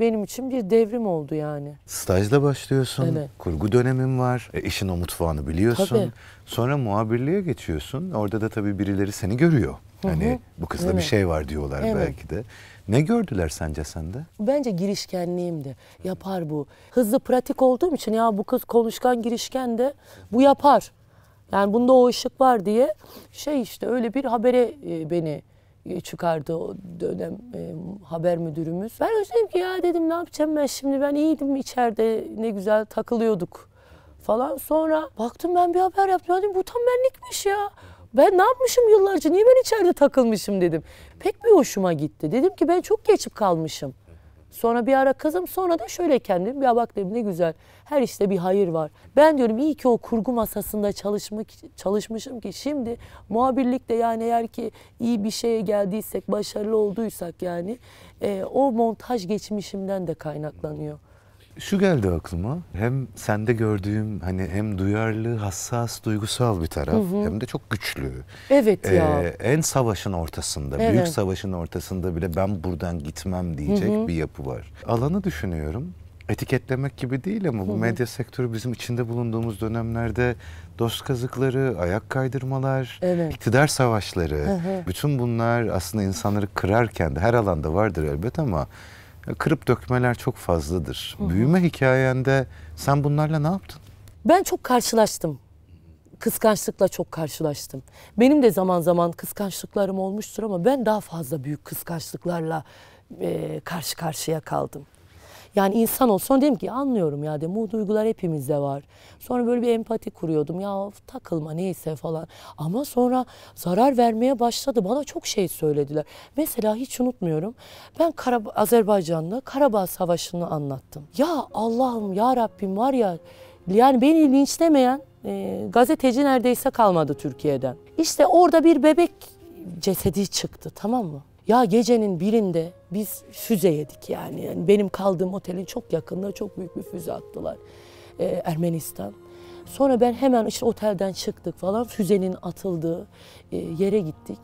benim için bir devrim oldu yani. Stajla başlıyorsun, evet. kurgu dönemin var, e, işin o mutfağını biliyorsun. Tabii. Sonra muhabirliğe geçiyorsun. Orada da tabii birileri seni görüyor. Hani bu kızda evet. bir şey var diyorlar evet. belki de. Ne gördüler sence sende? Bence girişkenliğimdi. Yapar bu. Hızlı pratik olduğum için ya bu kız konuşkan girişken de bu yapar. Yani bunda o ışık var diye şey işte öyle bir habere e, beni e, çıkardı o dönem e, haber müdürümüz. Ben dedim ki ya dedim ne yapacağım ben şimdi ben iyiydim içeride ne güzel takılıyorduk falan. Sonra baktım ben bir haber yaptım. Dedim bu tam benlikmiş ya. Ben ne yapmışım yıllarca? Niye ben içeride takılmışım dedim. Pek bir hoşuma gitti. Dedim ki ben çok geçip kalmışım. Sonra bir ara kızım sonra da şöyle kendim ya bak dedim ne güzel. Her işte bir hayır var. Ben diyorum iyi ki o kurgu masasında çalışmak çalışmışım ki şimdi muhabirlikte yani eğer ki iyi bir şeye geldiysek, başarılı olduysak yani e, o montaj geçmişimden de kaynaklanıyor. Şu geldi aklıma. Hem sende gördüğüm hani hem duyarlı, hassas, duygusal bir taraf hı hı. hem de çok güçlü. Evet ee, ya. En savaşın ortasında, evet. büyük savaşın ortasında bile ben buradan gitmem diyecek hı hı. bir yapı var. Alanı düşünüyorum etiketlemek gibi değil ama bu medya sektörü bizim içinde bulunduğumuz dönemlerde dost kazıkları, ayak kaydırmalar, evet. iktidar savaşları, hı hı. bütün bunlar aslında insanları kırarken de her alanda vardır elbet ama kırıp dökmeler çok fazladır. Hı-hı. Büyüme hikayende sen bunlarla ne yaptın? Ben çok karşılaştım. Kıskançlıkla çok karşılaştım. Benim de zaman zaman kıskançlıklarım olmuştur ama ben daha fazla büyük kıskançlıklarla e, karşı karşıya kaldım. Yani insan olsun Sonra dedim ki anlıyorum ya dedim. Bu duygular hepimizde var. Sonra böyle bir empati kuruyordum. Ya takılma neyse falan. Ama sonra zarar vermeye başladı. Bana çok şey söylediler. Mesela hiç unutmuyorum. Ben Karab Azerbaycan'la Karabağ Savaşı'nı anlattım. Ya Allah'ım ya Rabbim var ya yani beni linçlemeyen e, gazeteci neredeyse kalmadı Türkiye'den. İşte orada bir bebek cesedi çıktı tamam mı? Ya gecenin birinde biz füze yedik yani. yani benim kaldığım otelin çok yakınında çok büyük bir füze attılar. Ee, Ermenistan. Sonra ben hemen işte otelden çıktık falan füzenin atıldığı e, yere gittik.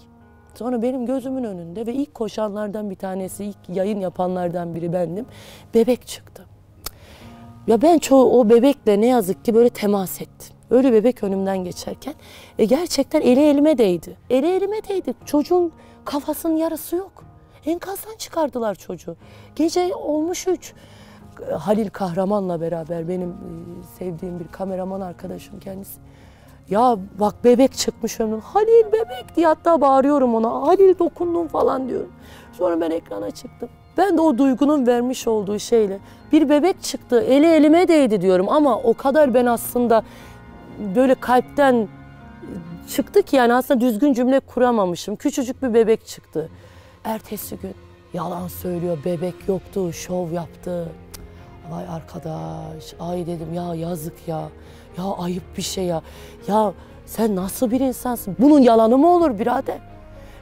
Sonra benim gözümün önünde ve ilk koşanlardan bir tanesi, ilk yayın yapanlardan biri bendim. Bebek çıktı. Ya ben çoğu o bebekle ne yazık ki böyle temas ettim. Öyle bebek önümden geçerken e, gerçekten eli elime değdi. Eli elime değdi. Çocuğun Kafasının yarısı yok. Enkazdan çıkardılar çocuğu. Gece olmuş üç. Halil Kahraman'la beraber benim e, sevdiğim bir kameraman arkadaşım kendisi. Ya bak bebek çıkmış önüm. Halil bebek diye hatta bağırıyorum ona. Halil dokundum falan diyorum. Sonra ben ekrana çıktım. Ben de o duygunun vermiş olduğu şeyle bir bebek çıktı. Eli elime değdi diyorum ama o kadar ben aslında böyle kalpten Çıktı ki yani aslında düzgün cümle kuramamışım. Küçücük bir bebek çıktı. Ertesi gün yalan söylüyor, bebek yoktu, şov yaptı. Vay arkadaş, ay dedim ya yazık ya, ya ayıp bir şey ya. Ya sen nasıl bir insansın? Bunun yalanı mı olur birader?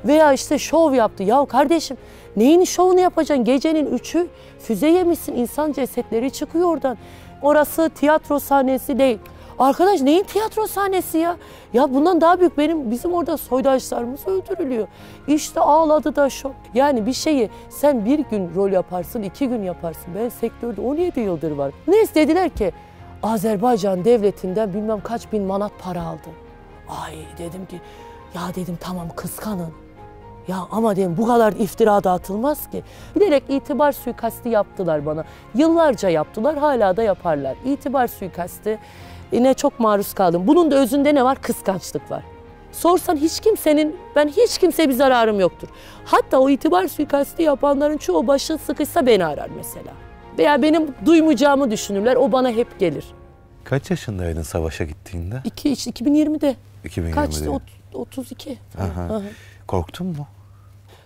Veya işte şov yaptı. Ya kardeşim neyin şovunu yapacaksın? Gecenin üçü füze yemişsin. insan cesetleri çıkıyor oradan. Orası tiyatro sahnesi değil. Arkadaş neyin tiyatro sahnesi ya? Ya bundan daha büyük benim bizim orada soydaşlarımız öldürülüyor. İşte ağladı da şok. Yani bir şeyi sen bir gün rol yaparsın, iki gün yaparsın. Ben sektörde 17 yıldır var. Ne istediler ki? Azerbaycan devletinden bilmem kaç bin manat para aldı. Ay dedim ki ya dedim tamam kıskanın. Ya ama dedim bu kadar iftira da atılmaz ki. Bilerek itibar suikasti yaptılar bana. Yıllarca yaptılar hala da yaparlar. İtibar suikasti Yine çok maruz kaldım. Bunun da özünde ne var? Kıskançlık var. Sorsan hiç kimsenin, ben hiç kimseye bir zararım yoktur. Hatta o itibar suikasti yapanların çoğu başı sıkışsa beni arar mesela. Veya benim duymayacağımı düşünürler, o bana hep gelir. Kaç yaşındaydın savaşa gittiğinde? İki, 2020'de. 2020'de. Kaçtı? 32. Aha. Aha. Korktun mu?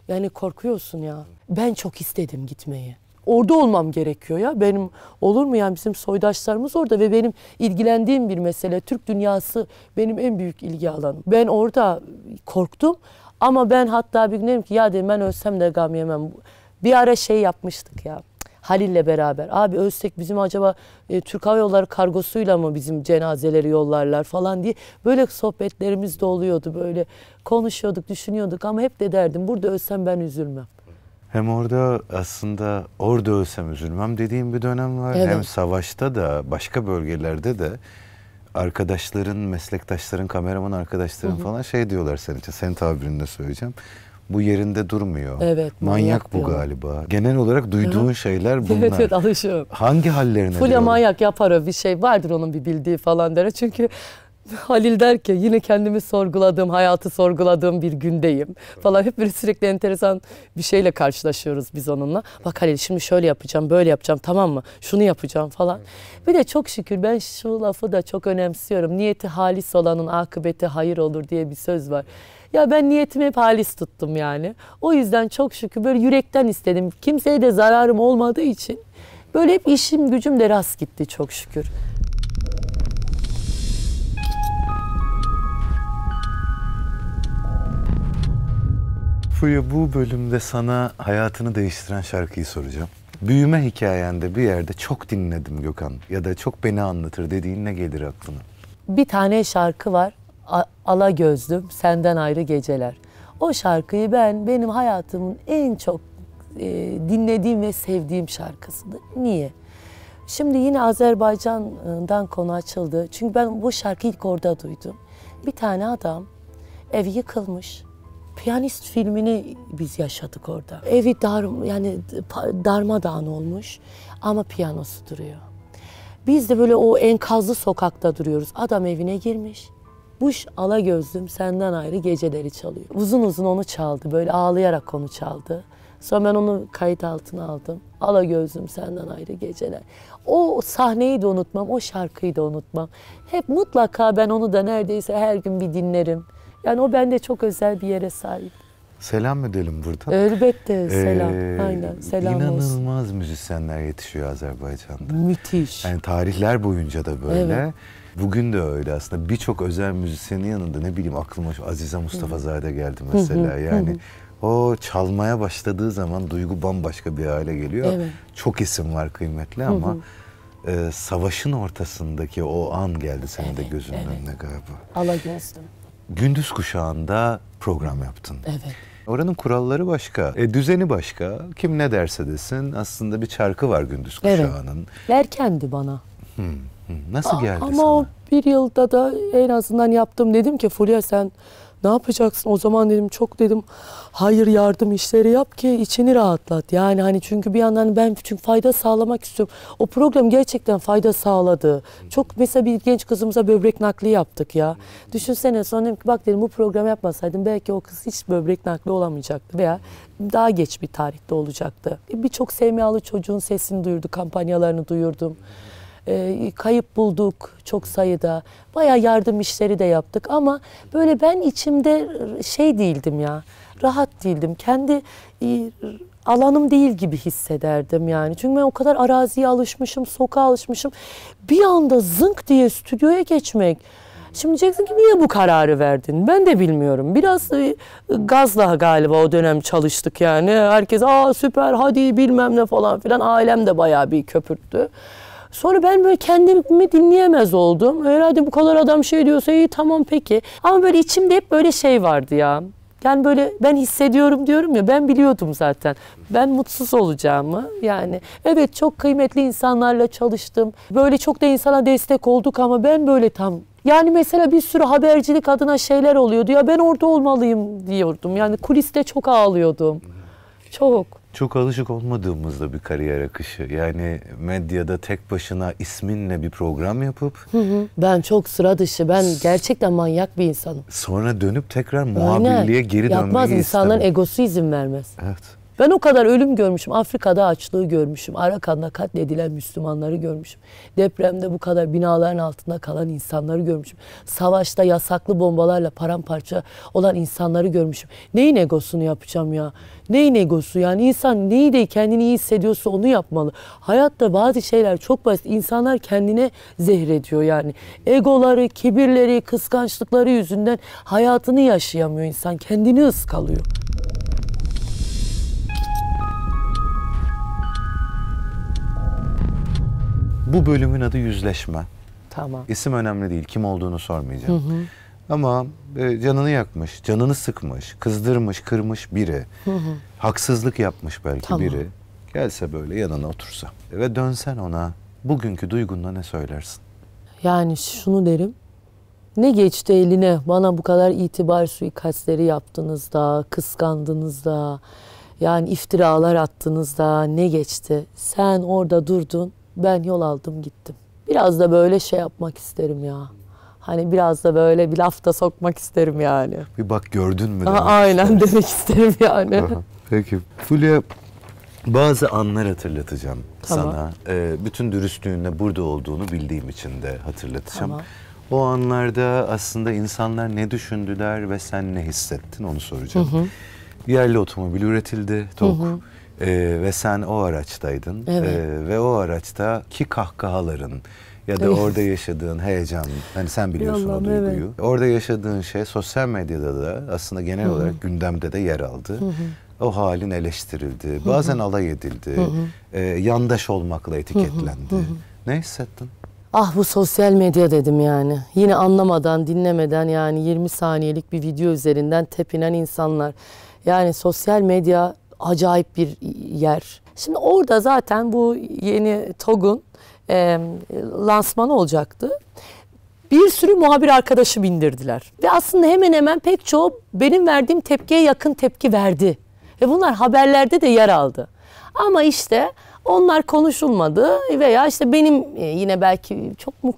Yani korkuyorsun ya. Ben çok istedim gitmeyi orada olmam gerekiyor ya. Benim olur mu yani bizim soydaşlarımız orada ve benim ilgilendiğim bir mesele. Türk dünyası benim en büyük ilgi alanım. Ben orada korktum ama ben hatta bir gün dedim ki ya dedim ben ölsem de gam yemem. Bir ara şey yapmıştık ya. Halil'le beraber. Abi ölsek bizim acaba e, Türk Hava Yolları kargosuyla mı bizim cenazeleri yollarlar falan diye böyle sohbetlerimiz de oluyordu. Böyle konuşuyorduk, düşünüyorduk ama hep de derdim burada ölsem ben üzülmem. Hem orada aslında orada ölsem üzülmem dediğim bir dönem var. Evet. Hem savaşta da başka bölgelerde de arkadaşların, meslektaşların, kameraman arkadaşların hı hı. falan şey diyorlar senin için. Senin tabirinle söyleyeceğim. Bu yerinde durmuyor. Evet. Manyak, manyak bu galiba. Genel olarak duyduğun şeyler bunlar. Evet evet alışıyorum. Hangi hallerine Fulya manyak yapar o bir şey vardır onun bir bildiği falan der. Çünkü Halil der ki yine kendimi sorguladığım, hayatı sorguladığım bir gündeyim falan. Hep böyle sürekli enteresan bir şeyle karşılaşıyoruz biz onunla. Bak Halil şimdi şöyle yapacağım, böyle yapacağım tamam mı? Şunu yapacağım falan. Bir de çok şükür ben şu lafı da çok önemsiyorum. Niyeti halis olanın akıbeti hayır olur diye bir söz var. Ya ben niyetimi hep halis tuttum yani. O yüzden çok şükür böyle yürekten istedim. Kimseye de zararım olmadığı için böyle hep işim gücüm de rast gitti çok şükür. Fulya bu bölümde sana hayatını değiştiren şarkıyı soracağım. Büyüme hikayende bir yerde çok dinledim Gökhan ya da çok beni anlatır dediğin ne gelir aklına? Bir tane şarkı var. Ala gözlüm senden ayrı geceler. O şarkıyı ben benim hayatımın en çok e, dinlediğim ve sevdiğim şarkısıdır. Niye? Şimdi yine Azerbaycan'dan konu açıldı. Çünkü ben bu şarkıyı ilk orada duydum. Bir tane adam ev yıkılmış Piyanist filmini biz yaşadık orada. Evi dar, yani darmadağın olmuş ama piyanosu duruyor. Biz de böyle o enkazlı sokakta duruyoruz. Adam evine girmiş. Buş ala gözlüm senden ayrı geceleri çalıyor. Uzun uzun onu çaldı. Böyle ağlayarak onu çaldı. Sonra ben onu kayıt altına aldım. Ala gözlüm senden ayrı geceler. O sahneyi de unutmam, o şarkıyı da unutmam. Hep mutlaka ben onu da neredeyse her gün bir dinlerim. Yani o bende çok özel bir yere sahip. Selam edelim burada. Elbette ee, selam. Ee, Aynen selam İnanılmaz olsun. müzisyenler yetişiyor Azerbaycan'da. Müthiş. Yani tarihler boyunca da böyle. Evet. Bugün de öyle aslında. Birçok özel müzisyenin yanında ne bileyim aklıma Azize Mustafa Zade geldi mesela. Yani o çalmaya başladığı zaman duygu bambaşka bir hale geliyor. Evet. Çok isim var kıymetli ama e, savaşın ortasındaki o an geldi senin evet, de gözünün evet. önüne galiba. Ala gözlüm gündüz kuşağında program yaptın. Evet. Oranın kuralları başka, e, düzeni başka. Kim ne derse desin aslında bir çarkı var gündüz kuşağının. Evet. Erkendi bana. Hmm, hmm. Nasıl geldi Aa, ama sana? Ama bir yılda da en azından yaptım. Dedim ki Fulya sen ne yapacaksın? O zaman dedim çok dedim hayır yardım işleri yap ki içini rahatlat. Yani hani çünkü bir yandan ben çünkü fayda sağlamak istiyorum. O program gerçekten fayda sağladı. Hmm. Çok mesela bir genç kızımıza böbrek nakli yaptık ya. Hmm. Düşünsene sonra dedim ki bak dedim bu program yapmasaydım belki o kız hiç böbrek nakli olamayacaktı veya hmm. daha geç bir tarihte olacaktı. Birçok sevmiyalı çocuğun sesini duyurdu, kampanyalarını duyurdum. E, kayıp bulduk çok sayıda. Baya yardım işleri de yaptık ama böyle ben içimde şey değildim ya, rahat değildim. Kendi e, alanım değil gibi hissederdim yani. Çünkü ben o kadar araziye alışmışım, sokağa alışmışım. Bir anda zınk diye stüdyoya geçmek. Şimdi diyeceksin ki niye bu kararı verdin? Ben de bilmiyorum. Biraz e, gazla galiba o dönem çalıştık yani. Herkes aa süper hadi bilmem ne falan filan. Ailem de bayağı bir köpürttü. Sonra ben böyle kendimi dinleyemez oldum. Herhalde bu kadar adam şey diyorsa iyi tamam peki. Ama böyle içimde hep böyle şey vardı ya. Yani böyle ben hissediyorum diyorum ya ben biliyordum zaten. Ben mutsuz olacağımı yani. Evet çok kıymetli insanlarla çalıştım. Böyle çok da insana destek olduk ama ben böyle tam yani mesela bir sürü habercilik adına şeyler oluyordu. Ya ben orada olmalıyım diyordum. Yani kuliste çok ağlıyordum. Çok çok alışık olmadığımızda bir kariyer akışı. Yani medyada tek başına isminle bir program yapıp... Hı hı. Ben çok sıra dışı, ben gerçekten manyak bir insanım. Sonra dönüp tekrar muhabirliğe Aynen. geri dönmeyi Yapmaz, insanların istemem. egosu izin vermez. Evet. Ben o kadar ölüm görmüşüm. Afrika'da açlığı görmüşüm. Arakan'da katledilen Müslümanları görmüşüm. Depremde bu kadar binaların altında kalan insanları görmüşüm. Savaşta yasaklı bombalarla paramparça olan insanları görmüşüm. Neyin egosunu yapacağım ya? Neyin egosu? Yani insan neyi de kendini iyi hissediyorsa onu yapmalı. Hayatta bazı şeyler çok basit. İnsanlar kendine zehir ediyor yani. Egoları, kibirleri, kıskançlıkları yüzünden hayatını yaşayamıyor insan. Kendini ıskalıyor. Bu bölümün adı yüzleşme. Tamam. İsim önemli değil. Kim olduğunu sormayacağım. Hı hı. Ama e, canını yakmış, canını sıkmış, kızdırmış, kırmış biri. Hı hı. Haksızlık yapmış belki tamam. biri. Gelse böyle yanına otursa ve dönsen ona bugünkü duygunla ne söylersin? Yani şunu derim. Ne geçti eline bana bu kadar itibar suikastleri yaptınız da, kıskandınız da, yani iftiralar attınız da ne geçti? Sen orada durdun, ben yol aldım gittim. Biraz da böyle şey yapmak isterim ya. Hani biraz da böyle bir laf da sokmak isterim yani. Bir bak gördün mü? Aa, aynen isterim. demek isterim yani. Aha, peki. Fulya bazı anlar hatırlatacağım tamam. sana. Ee, bütün dürüstlüğünle burada olduğunu bildiğim için de hatırlatacağım. Tamam. O anlarda aslında insanlar ne düşündüler ve sen ne hissettin onu soracağım. Hı hı. Yerli otomobil üretildi, TOK. Hı hı. Ee, ve sen o araçtaydın evet. ee, ve o araçta ki kahkahaların ya da evet. orada yaşadığın heyecan hani sen biliyorsun Yallah, o duyguyu. Evet. Orada yaşadığın şey sosyal medyada da aslında genel Hı-hı. olarak gündemde de yer aldı. Hı-hı. O halin eleştirildi. Bazen alay edildi. hı Ee, yandaş olmakla etiketlendi. Hı-hı. Ne hissettin? Ah bu sosyal medya dedim yani. Yine anlamadan, dinlemeden yani 20 saniyelik bir video üzerinden tepinen insanlar. Yani sosyal medya acayip bir yer. Şimdi orada zaten bu yeni TOG'un e, lansmanı olacaktı. Bir sürü muhabir arkadaşı bindirdiler. Ve aslında hemen hemen pek çoğu benim verdiğim tepkiye yakın tepki verdi. Ve bunlar haberlerde de yer aldı. Ama işte onlar konuşulmadı veya işte benim e, yine belki çok mu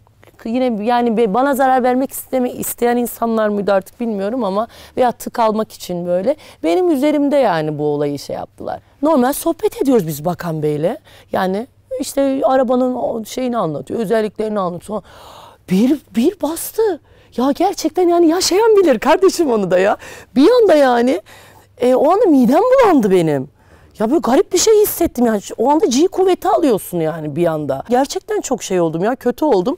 yine yani bana zarar vermek isteme, isteyen insanlar mıydı artık bilmiyorum ama veya tık almak için böyle. Benim üzerimde yani bu olayı şey yaptılar. Normal sohbet ediyoruz biz Bakan Bey'le. Yani işte arabanın şeyini anlatıyor, özelliklerini anlatıyor. Bir, bir bastı. Ya gerçekten yani yaşayan bilir kardeşim onu da ya. Bir anda yani e, o anda midem bulandı benim. Ya böyle garip bir şey hissettim yani. O anda G kuvveti alıyorsun yani bir anda. Gerçekten çok şey oldum ya kötü oldum.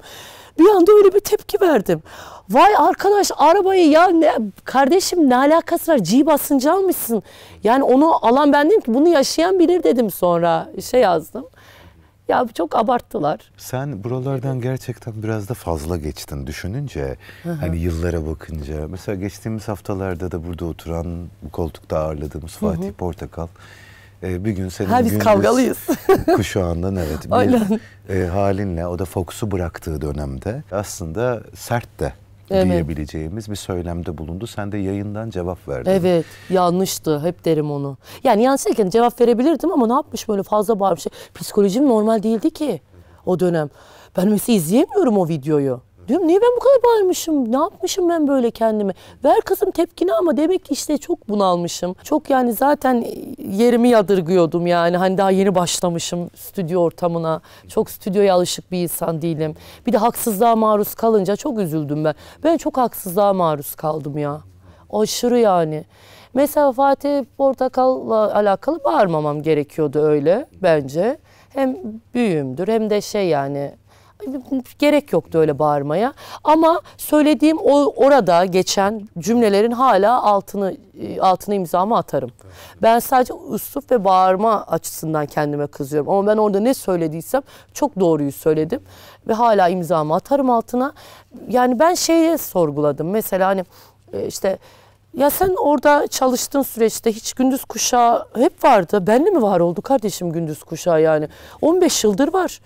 Bir anda öyle bir tepki verdim. Vay arkadaş arabayı ya ne, kardeşim ne alakası var? G basıncı almışsın. Yani onu alan ben dedim ki bunu yaşayan bilir dedim sonra şey yazdım. Ya çok abarttılar. Sen buralardan gerçekten biraz da fazla geçtin düşününce. Hı-hı. Hani yıllara bakınca. Mesela geçtiğimiz haftalarda da burada oturan, bu koltukta ağırladığımız Fatih Hı-hı. Portakal e, bir gün senin ha, biz gündüz kavgalıyız. kuşağından evet bir Aynen. e, halinle o da Fox'u bıraktığı dönemde aslında sert de evet. diyebileceğimiz bir söylemde bulundu. Sen de yayından cevap verdin. Evet yanlıştı hep derim onu. Yani yanlış derken cevap verebilirdim ama ne yapmış böyle fazla bağırmış. Psikolojim normal değildi ki o dönem. Ben mesela izleyemiyorum o videoyu. Diyorum niye ben bu kadar bağırmışım? Ne yapmışım ben böyle kendimi? Ver kızım tepkini ama demek ki işte çok bunalmışım. Çok yani zaten yerimi yadırgıyordum yani. Hani daha yeni başlamışım stüdyo ortamına. Çok stüdyoya alışık bir insan değilim. Bir de haksızlığa maruz kalınca çok üzüldüm ben. Ben çok haksızlığa maruz kaldım ya. Aşırı yani. Mesela Fatih Portakal'la alakalı bağırmamam gerekiyordu öyle bence. Hem büyüğümdür hem de şey yani gerek yoktu öyle bağırmaya. Ama söylediğim o orada geçen cümlelerin hala altını e, altına imzamı atarım. Ben sadece üslup ve bağırma açısından kendime kızıyorum. Ama ben orada ne söylediysem çok doğruyu söyledim ve hala imzamı atarım altına. Yani ben şeyi sorguladım. Mesela hani e, işte ya sen orada çalıştığın süreçte hiç gündüz kuşağı hep vardı. Benle mi var oldu kardeşim gündüz kuşağı yani? 15 yıldır var.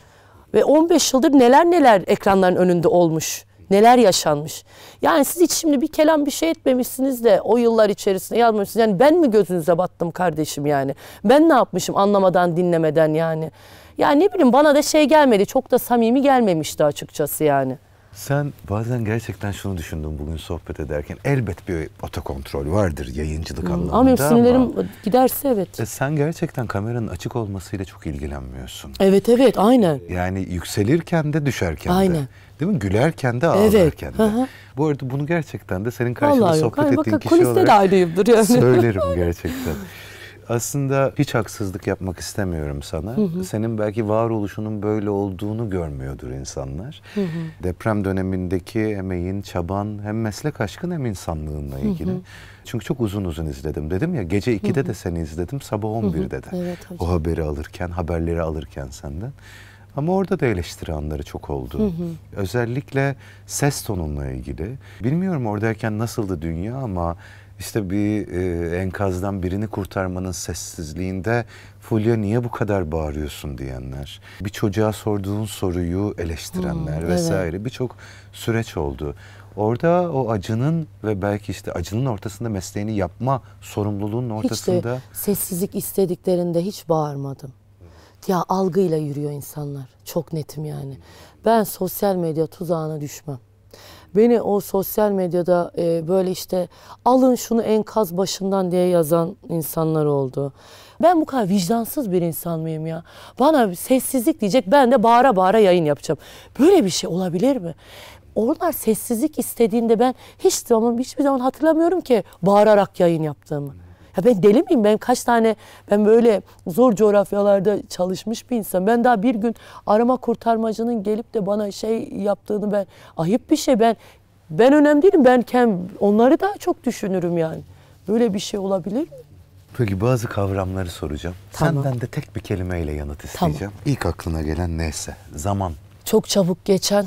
Ve 15 yıldır neler neler ekranların önünde olmuş. Neler yaşanmış. Yani siz hiç şimdi bir kelam bir şey etmemişsiniz de o yıllar içerisinde yazmamışsınız. Yani ben mi gözünüze battım kardeşim yani? Ben ne yapmışım anlamadan dinlemeden yani? Yani ne bileyim bana da şey gelmedi. Çok da samimi gelmemişti açıkçası yani. Sen bazen gerçekten şunu düşündüm bugün sohbet ederken. Elbet bir otokontrol vardır yayıncılık hmm, anlamında ama... sinirlerim giderse evet. E, sen gerçekten kameranın açık olmasıyla çok ilgilenmiyorsun. Evet evet aynen. Yani yükselirken de düşerken aynen. de. Değil mi? Gülerken de ağlarken evet. de. Bu arada bunu gerçekten de senin karşında Vallahi sohbet yok. Hayır, ettiğin bak, kişi olarak de söylüyorum gerçekten. aslında hiç haksızlık yapmak istemiyorum sana. Hı hı. Senin belki varoluşunun böyle olduğunu görmüyordur insanlar. Hı hı. Deprem dönemindeki emeğin, çaban hem meslek aşkın hem insanlığınla ilgili. Hı hı. Çünkü çok uzun uzun izledim dedim ya. Gece 2'de hı hı. de seni izledim, sabah 11'de de. Hı hı. Evet, o haberi alırken, haberleri alırken senden. Ama orada da eleştiri anları çok oldu. Hı hı. Özellikle ses tonunla ilgili. Bilmiyorum oradayken nasıldı dünya ama işte bir e, enkazdan birini kurtarmanın sessizliğinde Fulya niye bu kadar bağırıyorsun diyenler, bir çocuğa sorduğun soruyu eleştirenler hmm, vesaire evet. birçok süreç oldu. Orada o acının ve belki işte acının ortasında mesleğini yapma sorumluluğunun ortasında... Hiç de sessizlik istediklerinde hiç bağırmadım. Ya algıyla yürüyor insanlar. Çok netim yani. Ben sosyal medya tuzağına düşmem. Beni o sosyal medyada e, böyle işte alın şunu enkaz başından diye yazan insanlar oldu. Ben bu kadar vicdansız bir insan mıyım ya? Bana sessizlik diyecek ben de bağıra bağıra yayın yapacağım. Böyle bir şey olabilir mi? Onlar sessizlik istediğinde ben hiç zaman hiçbir zaman hatırlamıyorum ki bağırarak yayın yaptığımı. Ya ben deli miyim? Ben kaç tane ben böyle zor coğrafyalarda çalışmış bir insan. Ben daha bir gün arama kurtarmacının gelip de bana şey yaptığını ben ayıp bir şey. Ben ben önemli değilim. Ben kendim, onları daha çok düşünürüm yani. Böyle bir şey olabilir mi? Peki bazı kavramları soracağım. Tamam. Senden de tek bir kelimeyle yanıt isteyeceğim. Tamam. İlk aklına gelen neyse. Zaman. Çok çabuk geçen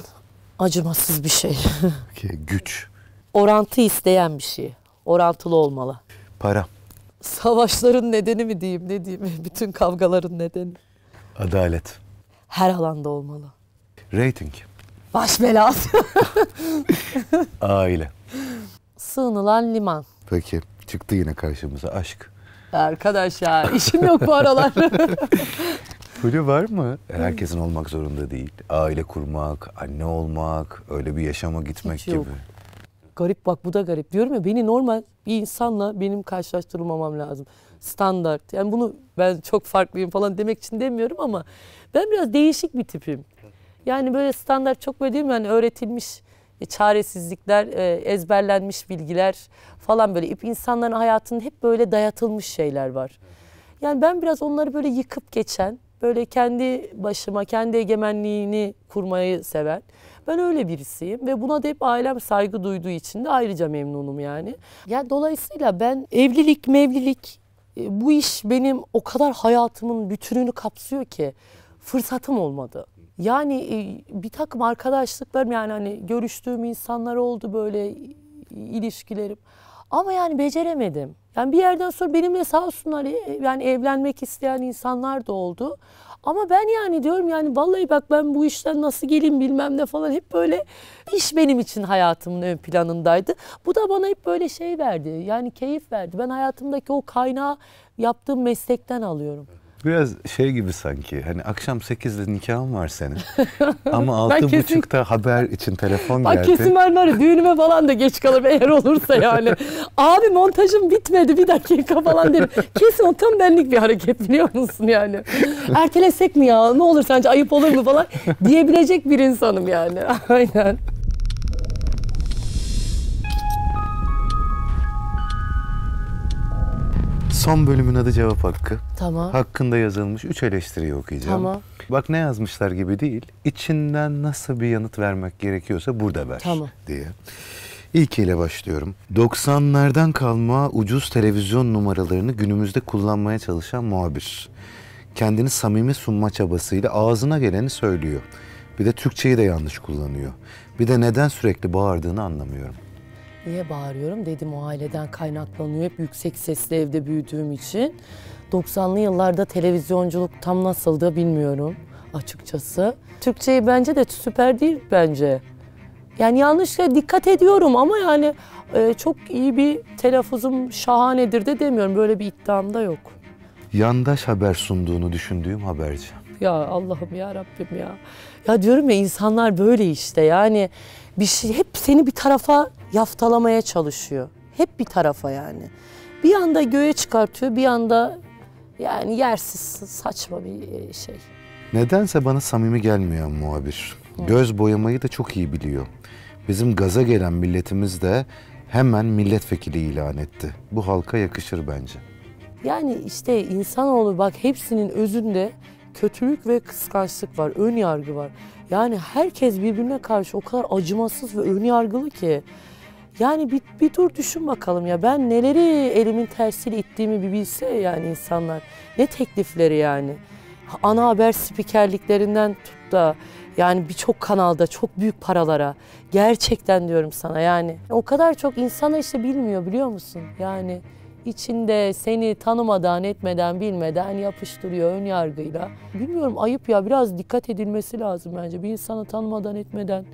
acımasız bir şey. Peki, güç. Orantı isteyen bir şey. Orantılı olmalı. Para savaşların nedeni mi diyeyim ne diyeyim bütün kavgaların nedeni. Adalet. Her alanda olmalı. Rating. Baş belası. Aile. Sığınılan liman. Peki çıktı yine karşımıza aşk. Arkadaş ya işim yok bu aralar. Böyle var mı? Herkesin olmak zorunda değil. Aile kurmak, anne olmak, öyle bir yaşama gitmek Hiç gibi garip bak bu da garip. Diyorum ya beni normal bir insanla benim karşılaştırılmamam lazım. Standart. Yani bunu ben çok farklıyım falan demek için demiyorum ama ben biraz değişik bir tipim. Yani böyle standart çok böyle değil mi? Yani öğretilmiş e, çaresizlikler, e, ezberlenmiş bilgiler falan böyle insanların hayatının hep böyle dayatılmış şeyler var. Yani ben biraz onları böyle yıkıp geçen, böyle kendi başıma, kendi egemenliğini kurmayı seven ben öyle birisiyim ve buna da hep ailem saygı duyduğu için de ayrıca memnunum yani. Yani dolayısıyla ben evlilik mevlilik e, bu iş benim o kadar hayatımın bütününü kapsıyor ki fırsatım olmadı. Yani e, bir takım arkadaşlıklarım yani hani görüştüğüm insanlar oldu böyle ilişkilerim. Ama yani beceremedim. Yani bir yerden sonra benimle sağ olsunlar e, yani evlenmek isteyen insanlar da oldu. Ama ben yani diyorum yani vallahi bak ben bu işten nasıl geleyim bilmem ne falan hep böyle iş benim için hayatımın ön planındaydı. Bu da bana hep böyle şey verdi yani keyif verdi. Ben hayatımdaki o kaynağı yaptığım meslekten alıyorum. Biraz şey gibi sanki hani akşam 8'de nikahın var senin ama 6.30'da haber için telefon geldi. Bak kesin ben var ya düğünüme falan da geç kalırım eğer olursa yani. Abi montajım bitmedi bir dakika falan derim. Kesin o tam benlik bir hareket biliyor musun yani. Ertelesek mi ya ne olur sence ayıp olur mu falan diyebilecek bir insanım yani aynen. Son bölümün adı Cevap Hakkı. Tamam. Hakkında yazılmış üç eleştiriyi okuyacağım. Tamam. Bak ne yazmışlar gibi değil. İçinden nasıl bir yanıt vermek gerekiyorsa burada ver tamam. diye. İlkiyle başlıyorum. 90'lardan kalma ucuz televizyon numaralarını günümüzde kullanmaya çalışan muhabir. Kendini samimi sunma çabasıyla ağzına geleni söylüyor. Bir de Türkçeyi de yanlış kullanıyor. Bir de neden sürekli bağırdığını anlamıyorum. Niye bağırıyorum? Dedim o aileden kaynaklanıyor. Hep yüksek sesle evde büyüdüğüm için. 90'lı yıllarda televizyonculuk tam nasıldı bilmiyorum açıkçası. Türkçeyi bence de süper değil bence. Yani yanlışla dikkat ediyorum ama yani e, çok iyi bir telaffuzum şahanedir de demiyorum. Böyle bir iddiam da yok. Yandaş haber sunduğunu düşündüğüm haberci. Ya Allah'ım ya Rabbim ya. Ya diyorum ya insanlar böyle işte yani bir şey hep seni bir tarafa yaftalamaya çalışıyor. Hep bir tarafa yani. Bir anda göğe çıkartıyor, bir anda yani yersiz saçma bir e, şey. Nedense bana samimi gelmiyor muhabir. Göz boyamayı da çok iyi biliyor. Bizim gaza gelen milletimiz de hemen milletvekili ilan etti. Bu halka yakışır bence. Yani işte insanoğlu bak hepsinin özünde kötülük ve kıskançlık var, ön yargı var. Yani herkes birbirine karşı o kadar acımasız ve ön yargılı ki yani bir, bir dur düşün bakalım ya ben neleri elimin tersiyle ittiğimi bir bilse yani insanlar. Ne teklifleri yani. Ana haber spikerliklerinden tut da yani birçok kanalda çok büyük paralara. Gerçekten diyorum sana yani. O kadar çok insana işte bilmiyor biliyor musun? Yani içinde seni tanımadan, etmeden, bilmeden yapıştırıyor ön yargıyla. Bilmiyorum ayıp ya biraz dikkat edilmesi lazım bence bir insanı tanımadan, etmeden.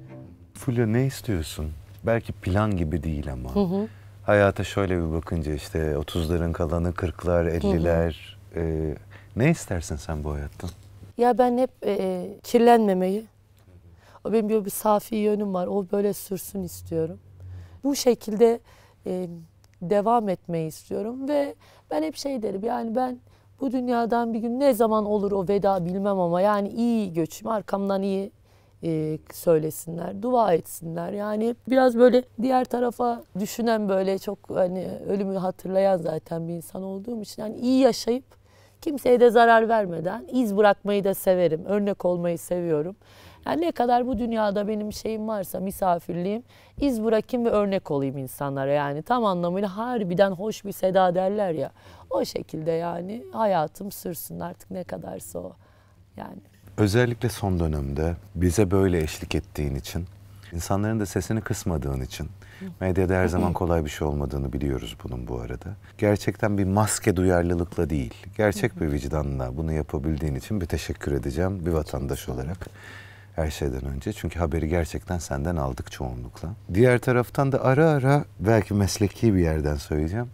Fulya ne istiyorsun? belki plan gibi değil ama hı hı. hayata şöyle bir bakınca işte 30'ların kalanı 40'lar 50'ler e, ne istersin sen bu hayattan? Ya ben hep e, e kirlenmemeyi o benim böyle bir safi yönüm var o böyle sürsün istiyorum. Bu şekilde e, devam etmeyi istiyorum ve ben hep şey derim yani ben bu dünyadan bir gün ne zaman olur o veda bilmem ama yani iyi göçüm arkamdan iyi e, söylesinler, dua etsinler. Yani biraz böyle diğer tarafa düşünen böyle çok hani ölümü hatırlayan zaten bir insan olduğum için yani iyi yaşayıp kimseye de zarar vermeden iz bırakmayı da severim. Örnek olmayı seviyorum. Yani ne kadar bu dünyada benim şeyim varsa misafirliğim iz bırakayım ve örnek olayım insanlara yani tam anlamıyla harbiden hoş bir seda derler ya. O şekilde yani hayatım sürsün artık ne kadarsa o yani. Özellikle son dönemde bize böyle eşlik ettiğin için, insanların da sesini kısmadığın için, medyada her zaman kolay bir şey olmadığını biliyoruz bunun bu arada. Gerçekten bir maske duyarlılıkla değil, gerçek bir vicdanla bunu yapabildiğin için bir teşekkür edeceğim bir vatandaş olarak her şeyden önce. Çünkü haberi gerçekten senden aldık çoğunlukla. Diğer taraftan da ara ara belki mesleki bir yerden söyleyeceğim.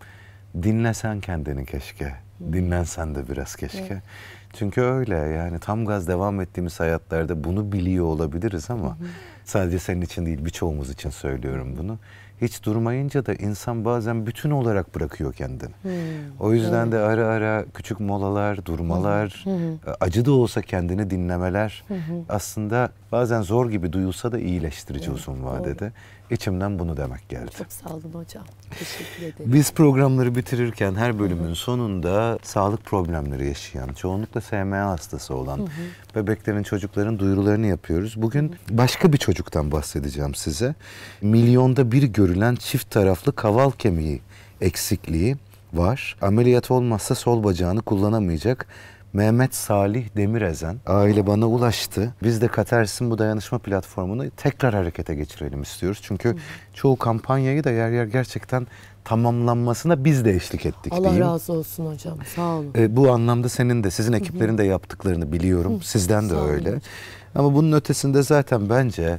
Dinlesen kendini keşke. Dinlensen de biraz keşke. Evet. Çünkü öyle yani tam gaz devam ettiğimiz hayatlarda bunu biliyor olabiliriz ama sadece senin için değil birçoğumuz için söylüyorum bunu. Hiç durmayınca da insan bazen bütün olarak bırakıyor kendini. Hmm, o yüzden evet. de ara ara küçük molalar, durmalar, hı e, acı da olsa kendini dinlemeler aslında bazen zor gibi duyulsa da iyileştirici evet, uzun vadede. Doğru İçimden bunu demek geldi. Çok sağ olun hocam. Teşekkür ederim. Biz programları bitirirken her bölümün sonunda sağlık problemleri yaşayan, çoğunlukla SMA hastası olan bebeklerin, çocukların duyurularını yapıyoruz. Bugün başka bir çocuktan bahsedeceğim size. Milyonda bir görülen çift taraflı kaval kemiği eksikliği var. Ameliyat olmazsa sol bacağını kullanamayacak Mehmet Salih Demirezen aile bana ulaştı. Biz de Katersin bu dayanışma platformunu tekrar harekete geçirelim istiyoruz. Çünkü çoğu kampanyayı da yer yer gerçekten tamamlanmasına biz de eşlik ettik Allah diyeyim. razı olsun hocam. Sağ olun. E, bu anlamda senin de sizin ekiplerin de yaptıklarını biliyorum. Sizden de öyle. Ama bunun ötesinde zaten bence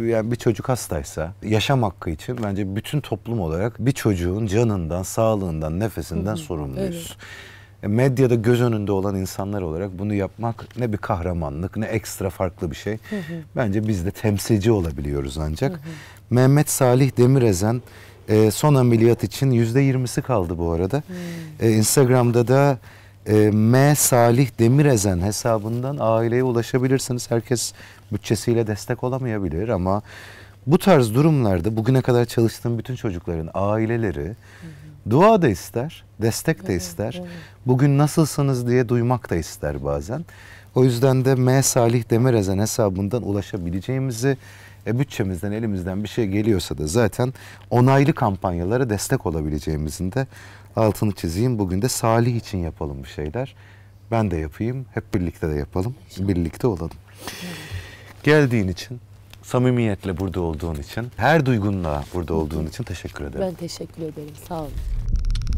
yani bir çocuk hastaysa yaşam hakkı için bence bütün toplum olarak bir çocuğun canından, sağlığından, nefesinden sorumluyuz. Evet. E, medyada göz önünde olan insanlar olarak bunu yapmak ne bir kahramanlık ne ekstra farklı bir şey. Hı hı. Bence biz de temsilci olabiliyoruz ancak. Hı hı. Mehmet Salih Demirezen e, son ameliyat için yüzde yirmisi kaldı bu arada. E, Instagram'da da e, M Salih Demirezen hesabından aileye ulaşabilirsiniz. Herkes bütçesiyle destek olamayabilir ama bu tarz durumlarda bugüne kadar çalıştığım bütün çocukların aileleri... Hmm Dua da ister, destek de ister. Bugün nasılsınız diye duymak da ister bazen. O yüzden de M Salih Demirezen hesabından ulaşabileceğimizi e, bütçemizden elimizden bir şey geliyorsa da zaten onaylı kampanyalara destek olabileceğimizin de altını çizeyim. Bugün de Salih için yapalım bu şeyler. Ben de yapayım. Hep birlikte de yapalım. Birlikte olalım. Geldiğin için, samimiyetle burada olduğun için, her duygunla burada olduğun için teşekkür ederim. Ben teşekkür ederim. Sağ olun.